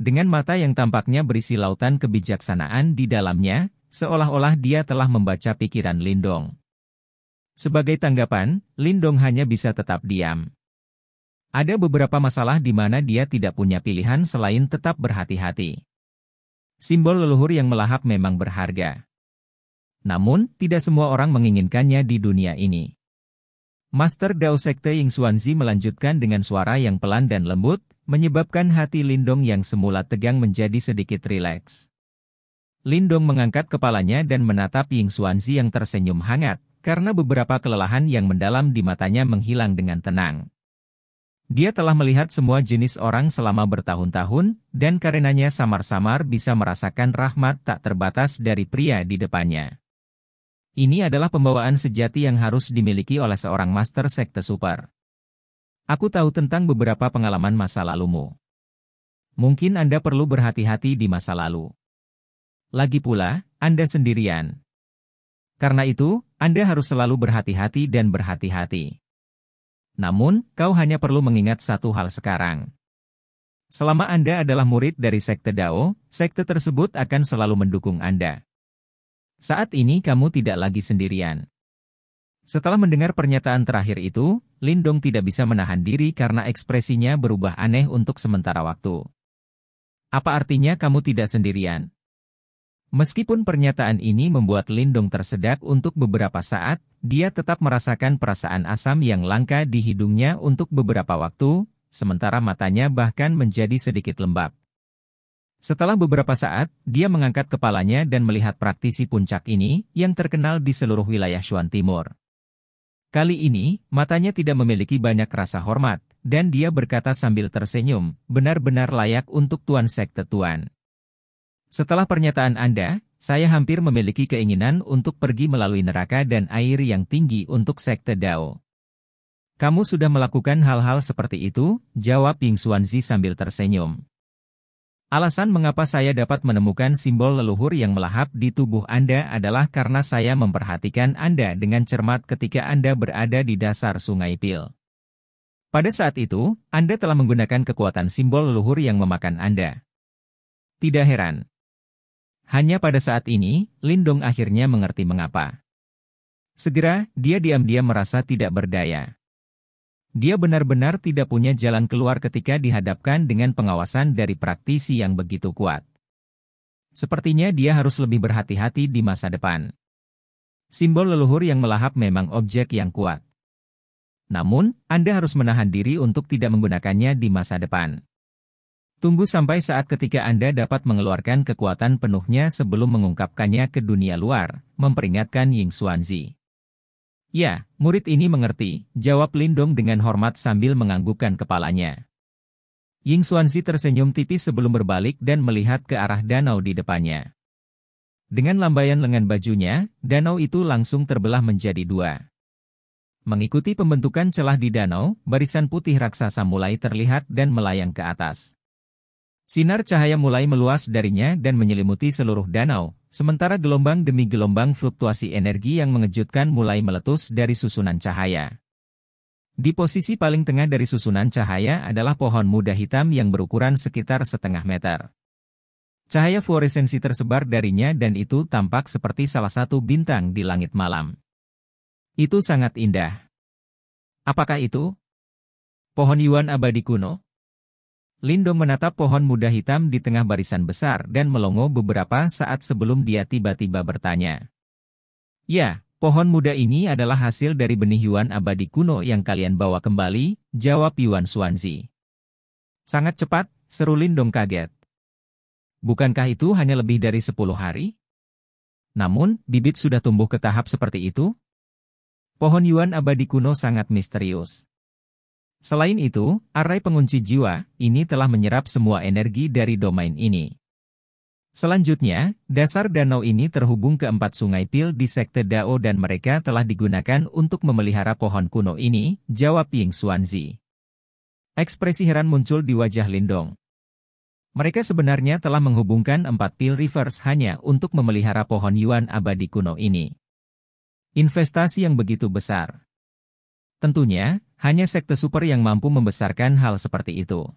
Dengan mata yang tampaknya berisi lautan kebijaksanaan di dalamnya, seolah-olah dia telah membaca pikiran Lindong. Sebagai tanggapan, Lindong hanya bisa tetap diam. Ada beberapa masalah di mana dia tidak punya pilihan selain tetap berhati-hati. Simbol leluhur yang melahap memang berharga. Namun, tidak semua orang menginginkannya di dunia ini. Master Dao Sekte Ying Xuanzi melanjutkan dengan suara yang pelan dan lembut, menyebabkan hati Lindong yang semula tegang menjadi sedikit rileks. Lindong mengangkat kepalanya dan menatap Ying Xuanzi yang tersenyum hangat, karena beberapa kelelahan yang mendalam di matanya menghilang dengan tenang. Dia telah melihat semua jenis orang selama bertahun-tahun, dan karenanya samar-samar bisa merasakan rahmat tak terbatas dari pria di depannya. Ini adalah pembawaan sejati yang harus dimiliki oleh seorang master sekte super. Aku tahu tentang beberapa pengalaman masa lalumu. Mungkin Anda perlu berhati-hati di masa lalu. Lagi pula, Anda sendirian. Karena itu, Anda harus selalu berhati-hati dan berhati-hati. Namun, kau hanya perlu mengingat satu hal sekarang. Selama Anda adalah murid dari sekte Dao, sekte tersebut akan selalu mendukung Anda. Saat ini kamu tidak lagi sendirian. Setelah mendengar pernyataan terakhir itu, Lindong tidak bisa menahan diri karena ekspresinya berubah aneh untuk sementara waktu. Apa artinya kamu tidak sendirian? Meskipun pernyataan ini membuat Lindong tersedak untuk beberapa saat, dia tetap merasakan perasaan asam yang langka di hidungnya untuk beberapa waktu, sementara matanya bahkan menjadi sedikit lembab. Setelah beberapa saat, dia mengangkat kepalanya dan melihat praktisi puncak ini yang terkenal di seluruh wilayah Shuan Timur. Kali ini, matanya tidak memiliki banyak rasa hormat, dan dia berkata sambil tersenyum, benar-benar layak untuk Tuan Sekte Tuan. Setelah pernyataan Anda, saya hampir memiliki keinginan untuk pergi melalui neraka dan air yang tinggi untuk sekte Dao. Kamu sudah melakukan hal-hal seperti itu, jawab Ying Xuanzi sambil tersenyum. Alasan mengapa saya dapat menemukan simbol leluhur yang melahap di tubuh Anda adalah karena saya memperhatikan Anda dengan cermat ketika Anda berada di dasar sungai Pil. Pada saat itu, Anda telah menggunakan kekuatan simbol leluhur yang memakan Anda. Tidak heran, hanya pada saat ini, Lindong akhirnya mengerti mengapa. Segera, dia diam-diam merasa tidak berdaya. Dia benar-benar tidak punya jalan keluar ketika dihadapkan dengan pengawasan dari praktisi yang begitu kuat. Sepertinya dia harus lebih berhati-hati di masa depan. Simbol leluhur yang melahap memang objek yang kuat. Namun, Anda harus menahan diri untuk tidak menggunakannya di masa depan. Tunggu sampai saat ketika Anda dapat mengeluarkan kekuatan penuhnya sebelum mengungkapkannya ke dunia luar, memperingatkan Ying Xuanzi. Ya, murid ini mengerti, jawab Lindong dengan hormat sambil menganggukkan kepalanya. Ying Xuanzi tersenyum tipis sebelum berbalik dan melihat ke arah danau di depannya. Dengan lambaian lengan bajunya, danau itu langsung terbelah menjadi dua. Mengikuti pembentukan celah di danau, barisan putih raksasa mulai terlihat dan melayang ke atas. Sinar cahaya mulai meluas darinya dan menyelimuti seluruh danau, sementara gelombang demi gelombang fluktuasi energi yang mengejutkan mulai meletus dari susunan cahaya. Di posisi paling tengah dari susunan cahaya adalah pohon muda hitam yang berukuran sekitar setengah meter. Cahaya fluoresensi tersebar darinya dan itu tampak seperti salah satu bintang di langit malam. Itu sangat indah. Apakah itu? Pohon Yuan abadi kuno? Lindo menatap pohon muda hitam di tengah barisan besar dan melongo beberapa saat sebelum dia tiba-tiba bertanya. Ya, pohon muda ini adalah hasil dari benih Yuan abadi kuno yang kalian bawa kembali, jawab Yuan Suanzi. Sangat cepat, seru Lindong kaget. Bukankah itu hanya lebih dari 10 hari? Namun, bibit sudah tumbuh ke tahap seperti itu? Pohon Yuan abadi kuno sangat misterius. Selain itu, array pengunci jiwa ini telah menyerap semua energi dari domain ini. Selanjutnya, dasar danau ini terhubung ke empat sungai Pil di sekte Dao dan mereka telah digunakan untuk memelihara pohon kuno ini, jawab Ying Xuanzi. Ekspresi heran muncul di wajah Lindong. Mereka sebenarnya telah menghubungkan empat Pil Rivers hanya untuk memelihara pohon Yuan abadi kuno ini. Investasi yang begitu besar. Tentunya, hanya sekte super yang mampu membesarkan hal seperti itu.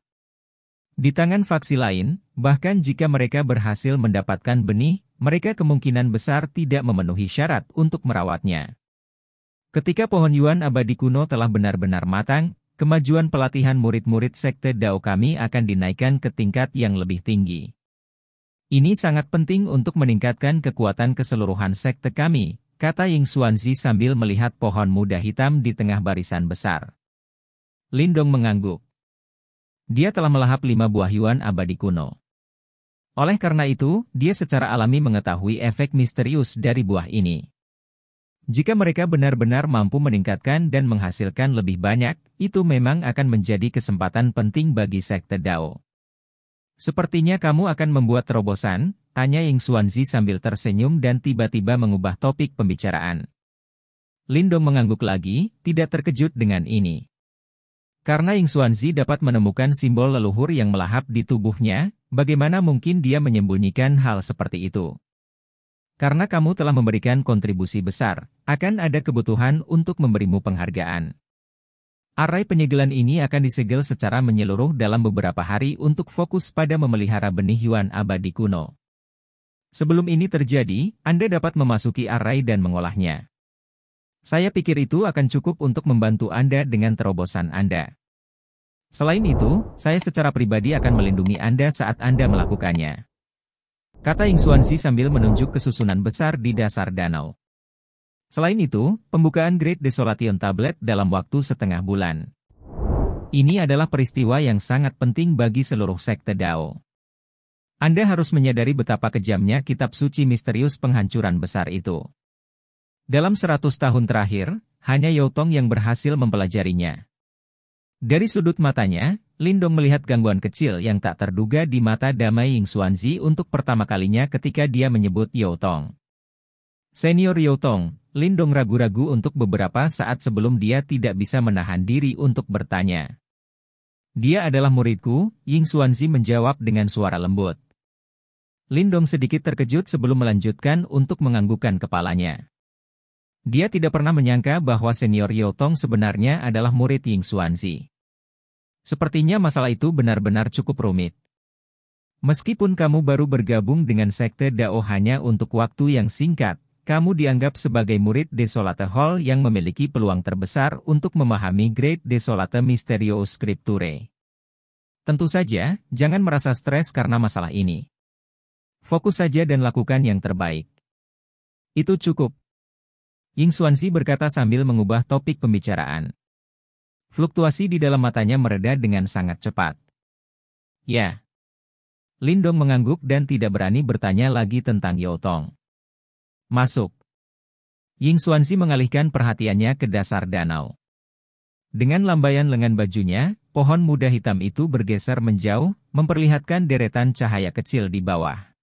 Di tangan faksi lain, bahkan jika mereka berhasil mendapatkan benih, mereka kemungkinan besar tidak memenuhi syarat untuk merawatnya. Ketika pohon Yuan abadi kuno telah benar-benar matang, kemajuan pelatihan murid-murid sekte Dao kami akan dinaikkan ke tingkat yang lebih tinggi. Ini sangat penting untuk meningkatkan kekuatan keseluruhan sekte kami, kata Ying Xuanzi sambil melihat pohon muda hitam di tengah barisan besar. Lindong mengangguk. Dia telah melahap lima buah yuan abadi kuno. Oleh karena itu, dia secara alami mengetahui efek misterius dari buah ini. Jika mereka benar-benar mampu meningkatkan dan menghasilkan lebih banyak, itu memang akan menjadi kesempatan penting bagi sekte Dao. Sepertinya kamu akan membuat terobosan, Tanya Ying Xuanzi sambil tersenyum dan tiba-tiba mengubah topik pembicaraan. Lindong mengangguk lagi, tidak terkejut dengan ini. Karena Ying Xuanzi dapat menemukan simbol leluhur yang melahap di tubuhnya, bagaimana mungkin dia menyembunyikan hal seperti itu? Karena kamu telah memberikan kontribusi besar, akan ada kebutuhan untuk memberimu penghargaan. Arai penyegelan ini akan disegel secara menyeluruh dalam beberapa hari untuk fokus pada memelihara benih Yuan abadi kuno. Sebelum ini terjadi, Anda dapat memasuki array dan mengolahnya. Saya pikir itu akan cukup untuk membantu Anda dengan terobosan Anda. Selain itu, saya secara pribadi akan melindungi Anda saat Anda melakukannya. Kata Ying Xuanzi sambil menunjuk kesusunan besar di dasar danau. Selain itu, pembukaan Great Desolation Tablet dalam waktu setengah bulan. Ini adalah peristiwa yang sangat penting bagi seluruh sekte Dao. Anda harus menyadari betapa kejamnya kitab suci misterius penghancuran besar itu. Dalam seratus tahun terakhir, hanya Yotong yang berhasil mempelajarinya. Dari sudut matanya, Lindong melihat gangguan kecil yang tak terduga di mata Damai Ying Xuanzi untuk pertama kalinya ketika dia menyebut Yotong. Senior Yotong, Lindong ragu-ragu untuk beberapa saat sebelum dia tidak bisa menahan diri untuk bertanya. Dia adalah muridku, Ying Xuanzi menjawab dengan suara lembut. Lindong sedikit terkejut sebelum melanjutkan untuk menganggukkan kepalanya. Dia tidak pernah menyangka bahwa senior Yotong sebenarnya adalah murid Ying Xuanzi. Sepertinya masalah itu benar-benar cukup rumit. Meskipun kamu baru bergabung dengan sekte Dao hanya untuk waktu yang singkat, kamu dianggap sebagai murid Desolate Hall yang memiliki peluang terbesar untuk memahami Great Desolate Mysterious Scripture. Tentu saja, jangan merasa stres karena masalah ini. Fokus saja dan lakukan yang terbaik. Itu cukup. Ying Xuanzi berkata sambil mengubah topik pembicaraan. Fluktuasi di dalam matanya mereda dengan sangat cepat. Ya. Lindong mengangguk dan tidak berani bertanya lagi tentang Yotong. Masuk. Ying Xuanzi mengalihkan perhatiannya ke dasar danau. Dengan lambaian lengan bajunya, pohon muda hitam itu bergeser menjauh, memperlihatkan deretan cahaya kecil di bawah.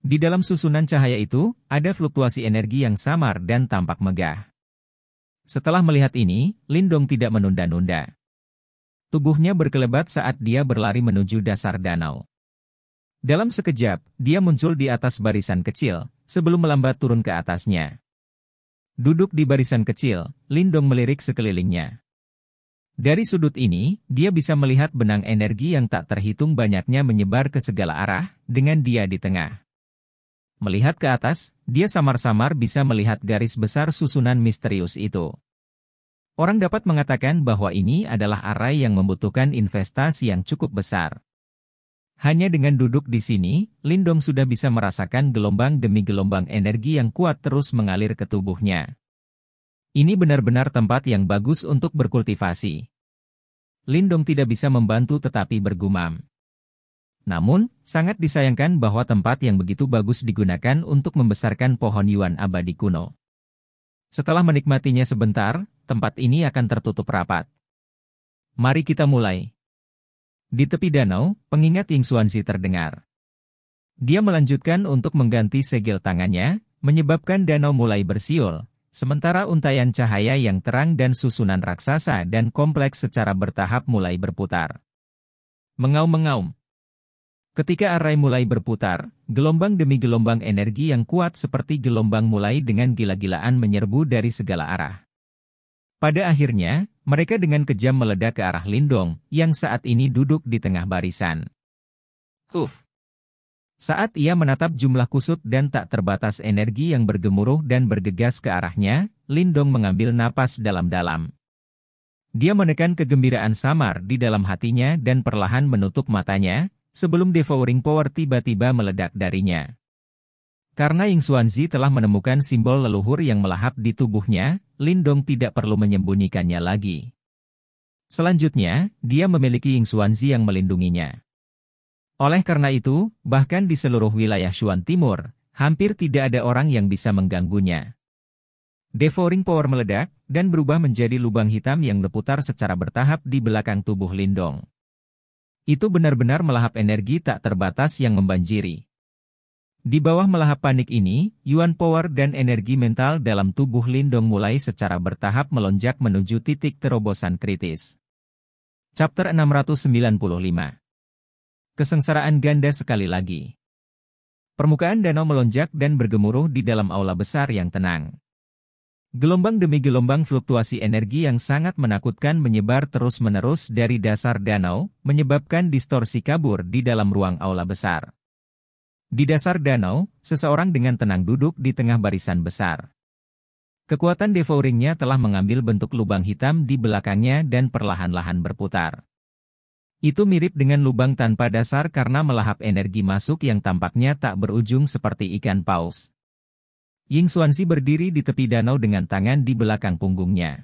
Di dalam susunan cahaya itu, ada fluktuasi energi yang samar dan tampak megah. Setelah melihat ini, Lindong tidak menunda-nunda. Tubuhnya berkelebat saat dia berlari menuju dasar danau. Dalam sekejap, dia muncul di atas barisan kecil, sebelum melambat turun ke atasnya. Duduk di barisan kecil, Lindong melirik sekelilingnya. Dari sudut ini, dia bisa melihat benang energi yang tak terhitung banyaknya menyebar ke segala arah, dengan dia di tengah. Melihat ke atas, dia samar-samar bisa melihat garis besar susunan misterius itu. Orang dapat mengatakan bahwa ini adalah arai yang membutuhkan investasi yang cukup besar. Hanya dengan duduk di sini, Lindong sudah bisa merasakan gelombang demi gelombang energi yang kuat terus mengalir ke tubuhnya. Ini benar-benar tempat yang bagus untuk berkultivasi. Lindong tidak bisa membantu tetapi bergumam. Namun, sangat disayangkan bahwa tempat yang begitu bagus digunakan untuk membesarkan pohon Yuan abadi kuno. Setelah menikmatinya sebentar, tempat ini akan tertutup rapat. Mari kita mulai. Di tepi danau, pengingat Ying Xuanzi terdengar. Dia melanjutkan untuk mengganti segel tangannya, menyebabkan danau mulai bersiul, sementara untayan cahaya yang terang dan susunan raksasa dan kompleks secara bertahap mulai berputar. Mengaum-mengaum. Ketika arai mulai berputar, gelombang demi gelombang energi yang kuat seperti gelombang mulai dengan gila-gilaan menyerbu dari segala arah. Pada akhirnya, mereka dengan kejam meledak ke arah Lindong, yang saat ini duduk di tengah barisan. Uf! Saat ia menatap jumlah kusut dan tak terbatas energi yang bergemuruh dan bergegas ke arahnya, Lindong mengambil napas dalam-dalam. Dia menekan kegembiraan samar di dalam hatinya dan perlahan menutup matanya, sebelum devouring power tiba-tiba meledak darinya. Karena Ying Xuanzi telah menemukan simbol leluhur yang melahap di tubuhnya, Lindong tidak perlu menyembunyikannya lagi. Selanjutnya, dia memiliki Ying Xuanzi yang melindunginya. Oleh karena itu, bahkan di seluruh wilayah Xuan Timur, hampir tidak ada orang yang bisa mengganggunya. Devouring Power meledak dan berubah menjadi lubang hitam yang berputar secara bertahap di belakang tubuh Lindong. Itu benar-benar melahap energi tak terbatas yang membanjiri. Di bawah melahap panik ini, Yuan Power dan energi mental dalam tubuh Lindong mulai secara bertahap melonjak menuju titik terobosan kritis. Chapter 695 Kesengsaraan ganda sekali lagi Permukaan danau melonjak dan bergemuruh di dalam aula besar yang tenang. Gelombang demi gelombang fluktuasi energi yang sangat menakutkan menyebar terus-menerus dari dasar danau, menyebabkan distorsi kabur di dalam ruang aula besar. Di dasar danau, seseorang dengan tenang duduk di tengah barisan besar. Kekuatan devouringnya telah mengambil bentuk lubang hitam di belakangnya dan perlahan-lahan berputar. Itu mirip dengan lubang tanpa dasar karena melahap energi masuk yang tampaknya tak berujung seperti ikan paus. Ying Xuanzi berdiri di tepi danau dengan tangan di belakang punggungnya.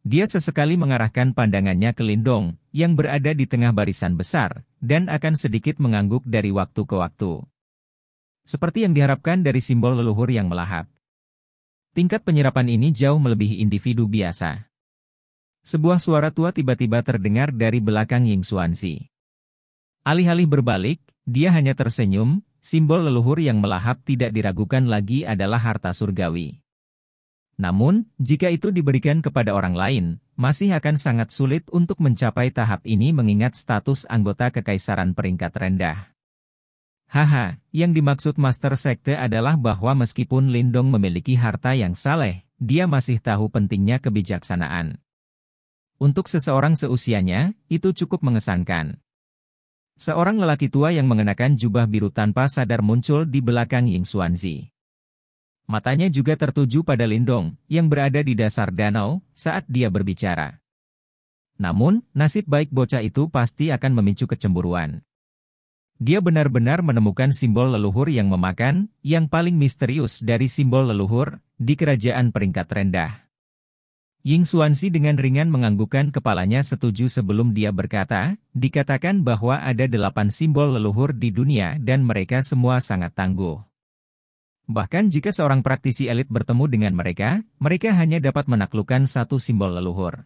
Dia sesekali mengarahkan pandangannya ke Lindong, yang berada di tengah barisan besar, dan akan sedikit mengangguk dari waktu ke waktu. Seperti yang diharapkan dari simbol leluhur yang melahap. Tingkat penyerapan ini jauh melebihi individu biasa. Sebuah suara tua tiba-tiba terdengar dari belakang Ying Xuanzi. Alih-alih berbalik, dia hanya tersenyum, Simbol leluhur yang melahap tidak diragukan lagi adalah harta surgawi. Namun, jika itu diberikan kepada orang lain, masih akan sangat sulit untuk mencapai tahap ini mengingat status anggota kekaisaran peringkat rendah. Haha, yang dimaksud Master Sekte adalah bahwa meskipun Lindong memiliki harta yang saleh, dia masih tahu pentingnya kebijaksanaan. Untuk seseorang seusianya, itu cukup mengesankan. Seorang lelaki tua yang mengenakan jubah biru tanpa sadar muncul di belakang Ying Xuanzi. Matanya juga tertuju pada Lindong, yang berada di dasar danau, saat dia berbicara. Namun, nasib baik bocah itu pasti akan memicu kecemburuan. Dia benar-benar menemukan simbol leluhur yang memakan, yang paling misterius dari simbol leluhur, di kerajaan peringkat rendah. Ying Xuanzi dengan ringan menganggukkan kepalanya setuju sebelum dia berkata, dikatakan bahwa ada delapan simbol leluhur di dunia dan mereka semua sangat tangguh. Bahkan jika seorang praktisi elit bertemu dengan mereka, mereka hanya dapat menaklukkan satu simbol leluhur.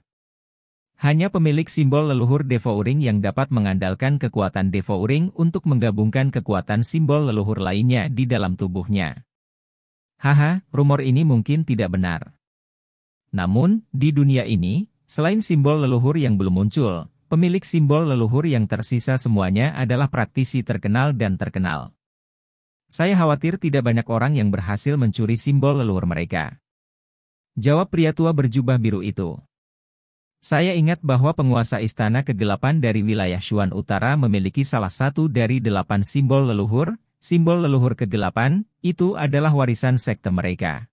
Hanya pemilik simbol leluhur Devouring yang dapat mengandalkan kekuatan Devouring untuk menggabungkan kekuatan simbol leluhur lainnya di dalam tubuhnya. Haha, rumor ini mungkin tidak benar. Namun, di dunia ini, selain simbol leluhur yang belum muncul, pemilik simbol leluhur yang tersisa semuanya adalah praktisi terkenal dan terkenal. Saya khawatir tidak banyak orang yang berhasil mencuri simbol leluhur mereka. Jawab pria tua berjubah biru itu. Saya ingat bahwa penguasa istana kegelapan dari wilayah Shuan Utara memiliki salah satu dari delapan simbol leluhur, simbol leluhur kegelapan, itu adalah warisan sekte mereka.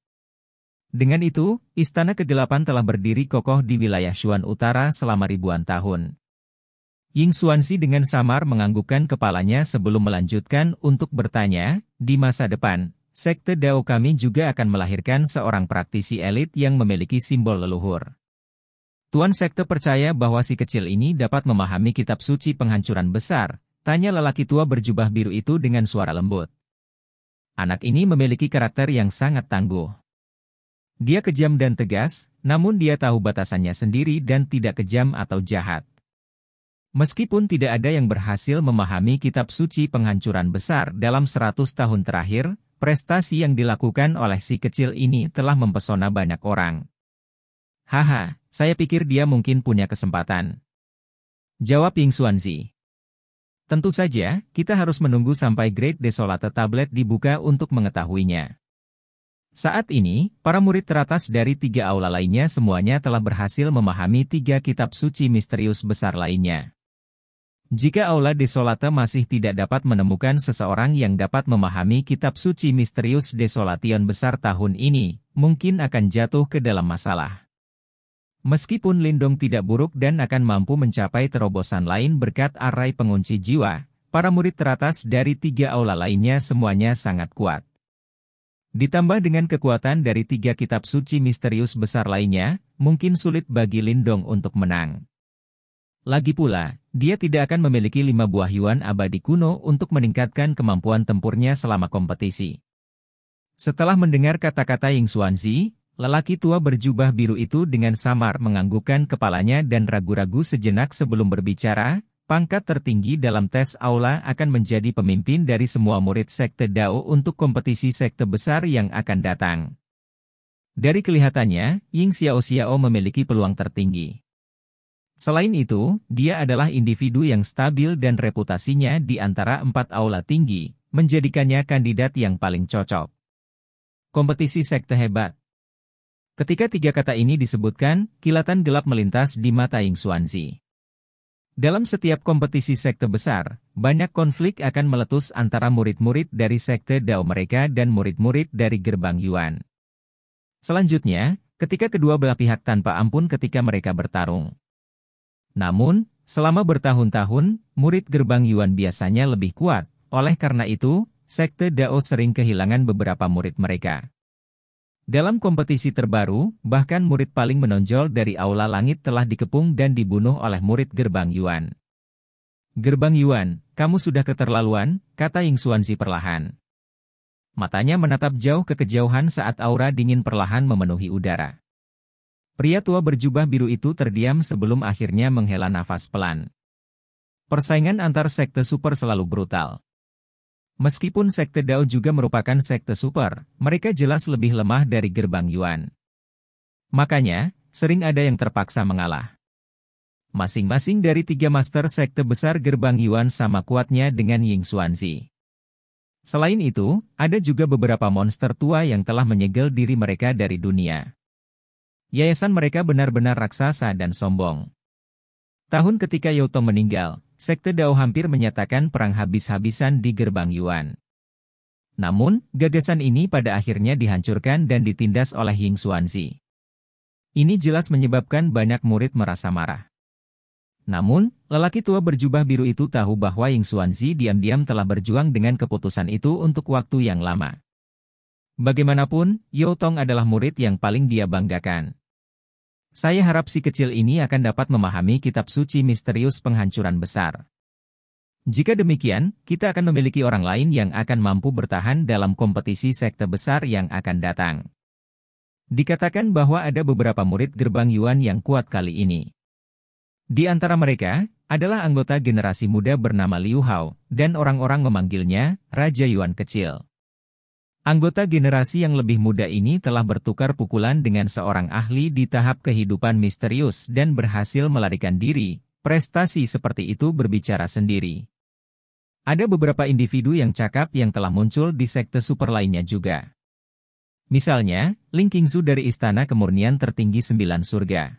Dengan itu, Istana Kegelapan telah berdiri kokoh di wilayah Xuan Utara selama ribuan tahun. Ying Xuanxi dengan samar menganggukkan kepalanya sebelum melanjutkan untuk bertanya, di masa depan, sekte Dao kami juga akan melahirkan seorang praktisi elit yang memiliki simbol leluhur. Tuan sekte percaya bahwa si kecil ini dapat memahami kitab suci penghancuran besar, tanya lelaki tua berjubah biru itu dengan suara lembut. Anak ini memiliki karakter yang sangat tangguh. Dia kejam dan tegas, namun dia tahu batasannya sendiri dan tidak kejam atau jahat. Meskipun tidak ada yang berhasil memahami kitab suci penghancuran besar dalam 100 tahun terakhir, prestasi yang dilakukan oleh si kecil ini telah mempesona banyak orang. Haha, saya pikir dia mungkin punya kesempatan. Jawab Ying Xuanzi. Tentu saja, kita harus menunggu sampai Great Desolate Tablet dibuka untuk mengetahuinya. Saat ini, para murid teratas dari tiga aula lainnya semuanya telah berhasil memahami tiga kitab suci misterius besar lainnya. Jika aula desolata masih tidak dapat menemukan seseorang yang dapat memahami kitab suci misterius desolation besar tahun ini, mungkin akan jatuh ke dalam masalah. Meskipun Lindong tidak buruk dan akan mampu mencapai terobosan lain berkat arai pengunci jiwa, para murid teratas dari tiga aula lainnya semuanya sangat kuat. Ditambah dengan kekuatan dari tiga kitab suci misterius besar lainnya, mungkin sulit bagi Lindong untuk menang. Lagi pula, dia tidak akan memiliki lima buah yuan abadi kuno untuk meningkatkan kemampuan tempurnya selama kompetisi. Setelah mendengar kata-kata Ying Xuanzi, lelaki tua berjubah biru itu dengan samar menganggukkan kepalanya dan ragu-ragu sejenak sebelum berbicara, Pangkat tertinggi dalam tes aula akan menjadi pemimpin dari semua murid sekte Dao untuk kompetisi sekte besar yang akan datang. Dari kelihatannya, Ying Xiao Xiao memiliki peluang tertinggi. Selain itu, dia adalah individu yang stabil dan reputasinya di antara empat aula tinggi, menjadikannya kandidat yang paling cocok. Kompetisi sekte hebat Ketika tiga kata ini disebutkan, kilatan gelap melintas di mata Ying Xuanzi. Dalam setiap kompetisi sekte besar, banyak konflik akan meletus antara murid-murid dari sekte Dao mereka dan murid-murid dari gerbang Yuan. Selanjutnya, ketika kedua belah pihak tanpa ampun ketika mereka bertarung. Namun, selama bertahun-tahun, murid gerbang Yuan biasanya lebih kuat, oleh karena itu, sekte Dao sering kehilangan beberapa murid mereka. Dalam kompetisi terbaru, bahkan murid paling menonjol dari Aula Langit telah dikepung dan dibunuh oleh murid Gerbang Yuan. Gerbang Yuan, kamu sudah keterlaluan, kata Ying Xuanzi perlahan. Matanya menatap jauh ke kejauhan saat aura dingin perlahan memenuhi udara. Pria tua berjubah biru itu terdiam sebelum akhirnya menghela nafas pelan. Persaingan antar sekte super selalu brutal. Meskipun sekte Dao juga merupakan sekte super, mereka jelas lebih lemah dari gerbang Yuan. Makanya, sering ada yang terpaksa mengalah. Masing-masing dari tiga master sekte besar gerbang Yuan sama kuatnya dengan Ying Xuanzi. Selain itu, ada juga beberapa monster tua yang telah menyegel diri mereka dari dunia. Yayasan mereka benar-benar raksasa dan sombong. Tahun ketika Yoto meninggal, Sekte Dao hampir menyatakan perang habis-habisan di gerbang Yuan. Namun, gagasan ini pada akhirnya dihancurkan dan ditindas oleh Ying Xuanzi. Ini jelas menyebabkan banyak murid merasa marah. Namun, lelaki tua berjubah biru itu tahu bahwa Ying Xuanzi diam-diam telah berjuang dengan keputusan itu untuk waktu yang lama. Bagaimanapun, Yotong adalah murid yang paling dia banggakan. Saya harap si kecil ini akan dapat memahami kitab suci misterius penghancuran besar. Jika demikian, kita akan memiliki orang lain yang akan mampu bertahan dalam kompetisi sekte besar yang akan datang. Dikatakan bahwa ada beberapa murid gerbang Yuan yang kuat kali ini. Di antara mereka, adalah anggota generasi muda bernama Liu Hao, dan orang-orang memanggilnya Raja Yuan Kecil. Anggota generasi yang lebih muda ini telah bertukar pukulan dengan seorang ahli di tahap kehidupan misterius dan berhasil melarikan diri. Prestasi seperti itu berbicara sendiri. Ada beberapa individu yang cakap yang telah muncul di sekte super lainnya juga. Misalnya, Ling Qingzu dari Istana Kemurnian Tertinggi Sembilan Surga.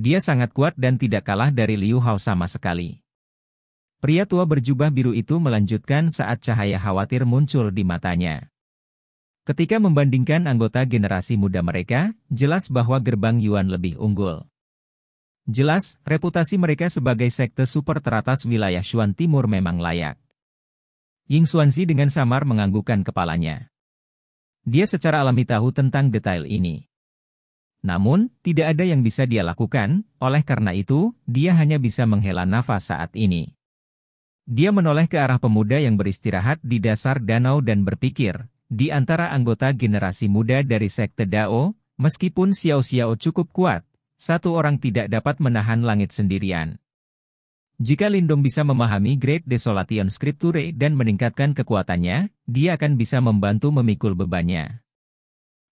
Dia sangat kuat dan tidak kalah dari Liu Hao sama sekali. Pria tua berjubah biru itu melanjutkan saat cahaya khawatir muncul di matanya. Ketika membandingkan anggota generasi muda mereka, jelas bahwa gerbang Yuan lebih unggul. Jelas, reputasi mereka sebagai sekte super teratas wilayah Xuan Timur memang layak. Ying Xuanzi dengan samar menganggukkan kepalanya. Dia secara alami tahu tentang detail ini. Namun, tidak ada yang bisa dia lakukan, oleh karena itu, dia hanya bisa menghela nafas saat ini. Dia menoleh ke arah pemuda yang beristirahat di dasar danau dan berpikir, di antara anggota generasi muda dari sekte Dao, meskipun Xiao Xiao cukup kuat, satu orang tidak dapat menahan langit sendirian. Jika Lindong bisa memahami Great Desolation Scripture dan meningkatkan kekuatannya, dia akan bisa membantu memikul bebannya.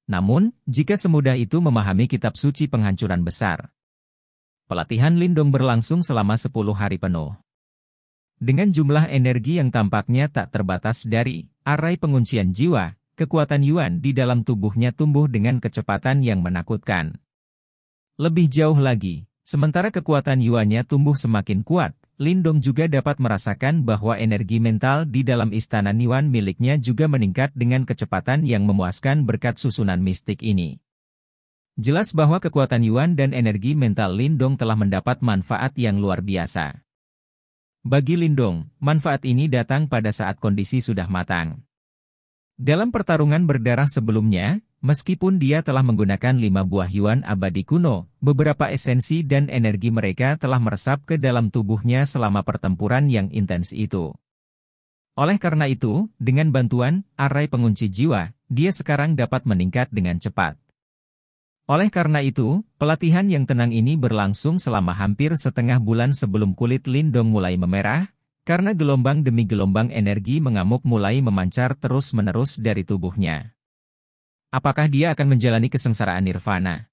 Namun, jika semudah itu memahami kitab suci penghancuran besar, pelatihan Lindong berlangsung selama 10 hari penuh. Dengan jumlah energi yang tampaknya tak terbatas dari Arai penguncian jiwa, kekuatan Yuan di dalam tubuhnya tumbuh dengan kecepatan yang menakutkan. Lebih jauh lagi, sementara kekuatan Yuannya tumbuh semakin kuat, Lindong juga dapat merasakan bahwa energi mental di dalam istana Niwan miliknya juga meningkat dengan kecepatan yang memuaskan berkat susunan mistik ini. Jelas bahwa kekuatan Yuan dan energi mental Lindong telah mendapat manfaat yang luar biasa. Bagi Lindong, manfaat ini datang pada saat kondisi sudah matang. Dalam pertarungan berdarah sebelumnya, meskipun dia telah menggunakan lima buah yuan abadi kuno, beberapa esensi dan energi mereka telah meresap ke dalam tubuhnya selama pertempuran yang intens itu. Oleh karena itu, dengan bantuan arai pengunci jiwa, dia sekarang dapat meningkat dengan cepat. Oleh karena itu, pelatihan yang tenang ini berlangsung selama hampir setengah bulan sebelum kulit Lindong mulai memerah, karena gelombang demi gelombang energi mengamuk mulai memancar terus-menerus dari tubuhnya. Apakah dia akan menjalani kesengsaraan nirvana?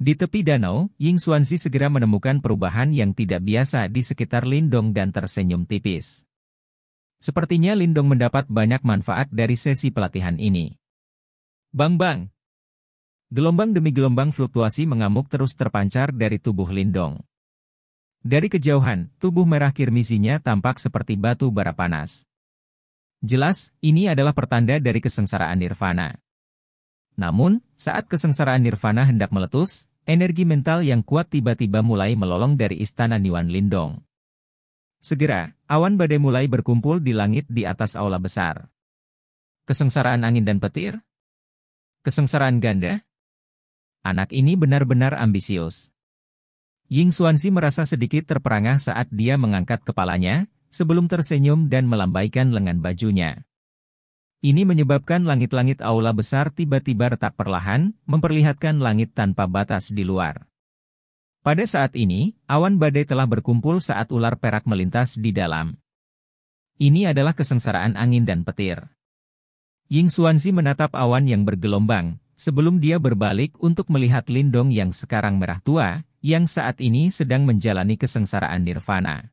Di tepi danau, Ying Xuanzi segera menemukan perubahan yang tidak biasa di sekitar Lindong dan tersenyum tipis. Sepertinya Lindong mendapat banyak manfaat dari sesi pelatihan ini. Bang Bang, Gelombang demi gelombang fluktuasi mengamuk terus terpancar dari tubuh Lindong. Dari kejauhan, tubuh merah kirmizinya tampak seperti batu bara panas. Jelas, ini adalah pertanda dari kesengsaraan nirvana. Namun, saat kesengsaraan nirvana hendak meletus, energi mental yang kuat tiba-tiba mulai melolong dari istana Niwan Lindong. Segera, awan badai mulai berkumpul di langit di atas aula besar. Kesengsaraan angin dan petir? Kesengsaraan ganda? Anak ini benar-benar ambisius. Ying Xuanzi merasa sedikit terperangah saat dia mengangkat kepalanya, sebelum tersenyum dan melambaikan lengan bajunya. Ini menyebabkan langit-langit aula besar tiba-tiba retak perlahan, memperlihatkan langit tanpa batas di luar. Pada saat ini, awan badai telah berkumpul saat ular perak melintas di dalam. Ini adalah kesengsaraan angin dan petir. Ying Xuanzi menatap awan yang bergelombang, Sebelum dia berbalik untuk melihat Lindong yang sekarang merah tua, yang saat ini sedang menjalani kesengsaraan nirvana.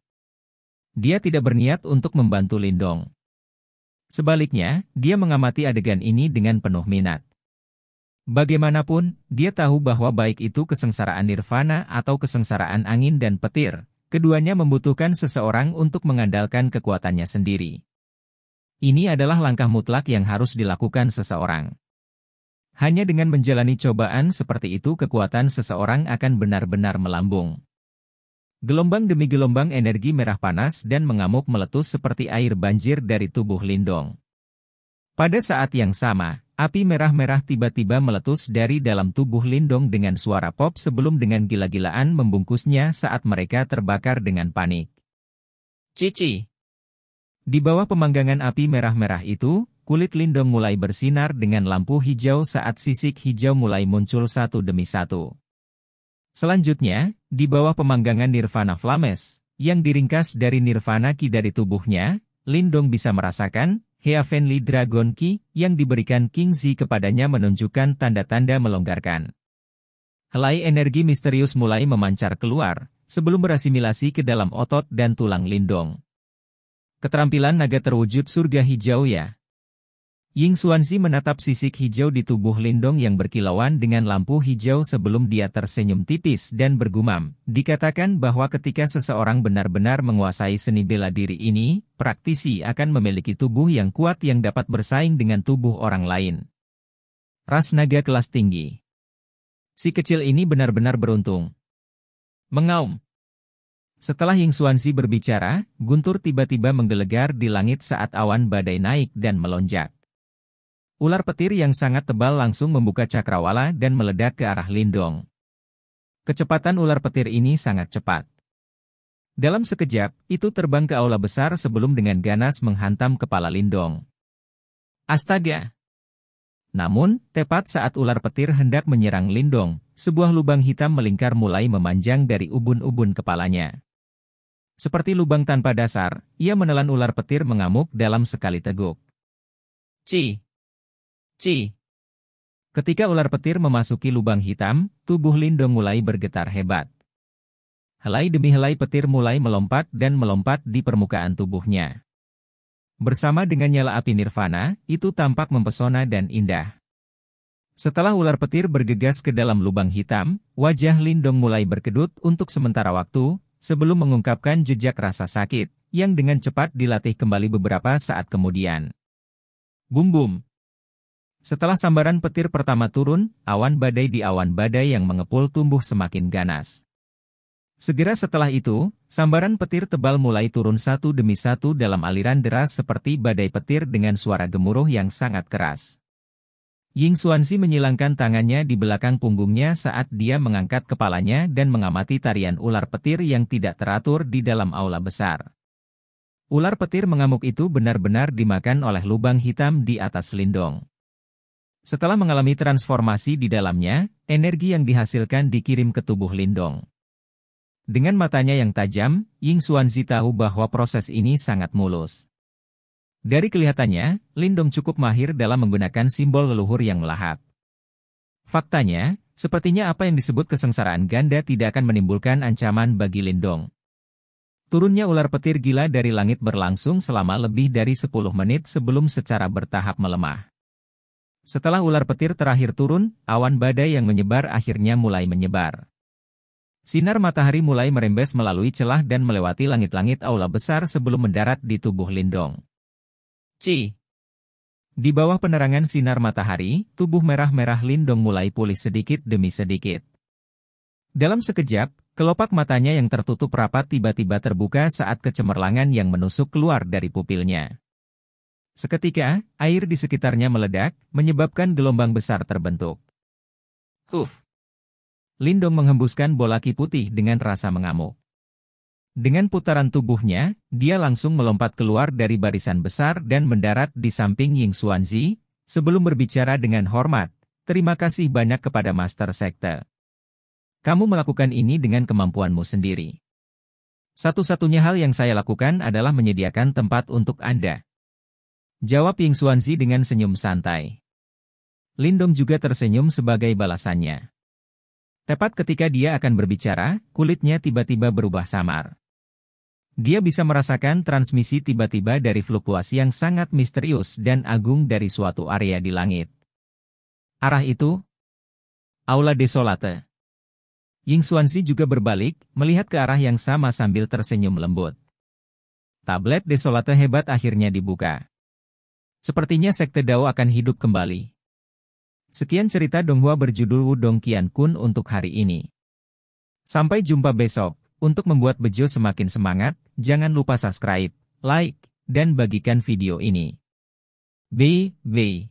Dia tidak berniat untuk membantu Lindong. Sebaliknya, dia mengamati adegan ini dengan penuh minat. Bagaimanapun, dia tahu bahwa baik itu kesengsaraan nirvana atau kesengsaraan angin dan petir, keduanya membutuhkan seseorang untuk mengandalkan kekuatannya sendiri. Ini adalah langkah mutlak yang harus dilakukan seseorang. Hanya dengan menjalani cobaan seperti itu kekuatan seseorang akan benar-benar melambung. Gelombang demi gelombang energi merah panas dan mengamuk meletus seperti air banjir dari tubuh Lindong. Pada saat yang sama, api merah-merah tiba-tiba meletus dari dalam tubuh Lindong dengan suara pop sebelum dengan gila-gilaan membungkusnya saat mereka terbakar dengan panik. Cici. Di bawah pemanggangan api merah-merah itu, kulit lindung mulai bersinar dengan lampu hijau saat sisik hijau mulai muncul satu demi satu. Selanjutnya, di bawah pemanggangan Nirvana Flames, yang diringkas dari Nirvana Ki dari tubuhnya, Lindong bisa merasakan, Heavenly Dragon Ki, yang diberikan King Zi kepadanya menunjukkan tanda-tanda melonggarkan. Helai energi misterius mulai memancar keluar, sebelum berasimilasi ke dalam otot dan tulang Lindong. Keterampilan naga terwujud surga hijau ya. Ying Xuanzi menatap sisik hijau di tubuh Lindong yang berkilauan dengan lampu hijau sebelum dia tersenyum tipis dan bergumam. Dikatakan bahwa ketika seseorang benar-benar menguasai seni bela diri ini, praktisi akan memiliki tubuh yang kuat yang dapat bersaing dengan tubuh orang lain. Ras naga kelas tinggi. Si kecil ini benar-benar beruntung. Mengaum. Setelah Ying Xuanzi berbicara, guntur tiba-tiba menggelegar di langit saat awan badai naik dan melonjak. Ular petir yang sangat tebal langsung membuka cakrawala dan meledak ke arah Lindong. Kecepatan ular petir ini sangat cepat. Dalam sekejap, itu terbang ke aula besar sebelum dengan ganas menghantam kepala Lindong. Astaga! Namun, tepat saat ular petir hendak menyerang Lindong, sebuah lubang hitam melingkar mulai memanjang dari ubun-ubun kepalanya. Seperti lubang tanpa dasar, ia menelan ular petir mengamuk dalam sekali teguk. Cih! C. Ketika ular petir memasuki lubang hitam, tubuh Lindo mulai bergetar hebat. Helai demi helai petir mulai melompat dan melompat di permukaan tubuhnya. Bersama dengan nyala api nirvana, itu tampak mempesona dan indah. Setelah ular petir bergegas ke dalam lubang hitam, wajah Lindong mulai berkedut untuk sementara waktu, sebelum mengungkapkan jejak rasa sakit, yang dengan cepat dilatih kembali beberapa saat kemudian. Bum bum. Setelah sambaran petir pertama turun, awan badai di awan badai yang mengepul tumbuh semakin ganas. Segera setelah itu, sambaran petir tebal mulai turun satu demi satu dalam aliran deras seperti badai petir dengan suara gemuruh yang sangat keras. Ying Xuanzi menyilangkan tangannya di belakang punggungnya saat dia mengangkat kepalanya dan mengamati tarian ular petir yang tidak teratur di dalam aula besar. Ular petir mengamuk itu benar-benar dimakan oleh lubang hitam di atas lindung. Setelah mengalami transformasi di dalamnya, energi yang dihasilkan dikirim ke tubuh Lindong. Dengan matanya yang tajam, Ying Xuanzi tahu bahwa proses ini sangat mulus. Dari kelihatannya, Lindong cukup mahir dalam menggunakan simbol leluhur yang melahap. Faktanya, sepertinya apa yang disebut kesengsaraan ganda tidak akan menimbulkan ancaman bagi Lindong. Turunnya ular petir gila dari langit berlangsung selama lebih dari 10 menit sebelum secara bertahap melemah. Setelah ular petir terakhir turun, awan badai yang menyebar akhirnya mulai menyebar. Sinar matahari mulai merembes melalui celah dan melewati langit-langit aula besar sebelum mendarat di tubuh Lindong. C. Di bawah penerangan sinar matahari, tubuh merah-merah Lindong mulai pulih sedikit demi sedikit. Dalam sekejap, kelopak matanya yang tertutup rapat tiba-tiba terbuka saat kecemerlangan yang menusuk keluar dari pupilnya. Seketika, air di sekitarnya meledak, menyebabkan gelombang besar terbentuk. Uf! Lindong menghembuskan bola ki putih dengan rasa mengamuk. Dengan putaran tubuhnya, dia langsung melompat keluar dari barisan besar dan mendarat di samping Ying Xuanzi, sebelum berbicara dengan hormat, terima kasih banyak kepada Master Sekte. Kamu melakukan ini dengan kemampuanmu sendiri. Satu-satunya hal yang saya lakukan adalah menyediakan tempat untuk Anda. Jawab Ying Xuanzi dengan senyum santai. Lindong juga tersenyum sebagai balasannya. Tepat ketika dia akan berbicara, kulitnya tiba-tiba berubah samar. Dia bisa merasakan transmisi tiba-tiba dari fluktuasi yang sangat misterius dan agung dari suatu area di langit. Arah itu? Aula Desolate. Ying Xuanzi juga berbalik, melihat ke arah yang sama sambil tersenyum lembut. Tablet Desolate hebat akhirnya dibuka. Sepertinya sekte Dao akan hidup kembali. Sekian cerita Donghua berjudul Wudong Kian Kun untuk hari ini. Sampai jumpa besok. Untuk membuat Bejo semakin semangat, jangan lupa subscribe, like, dan bagikan video ini. B. B.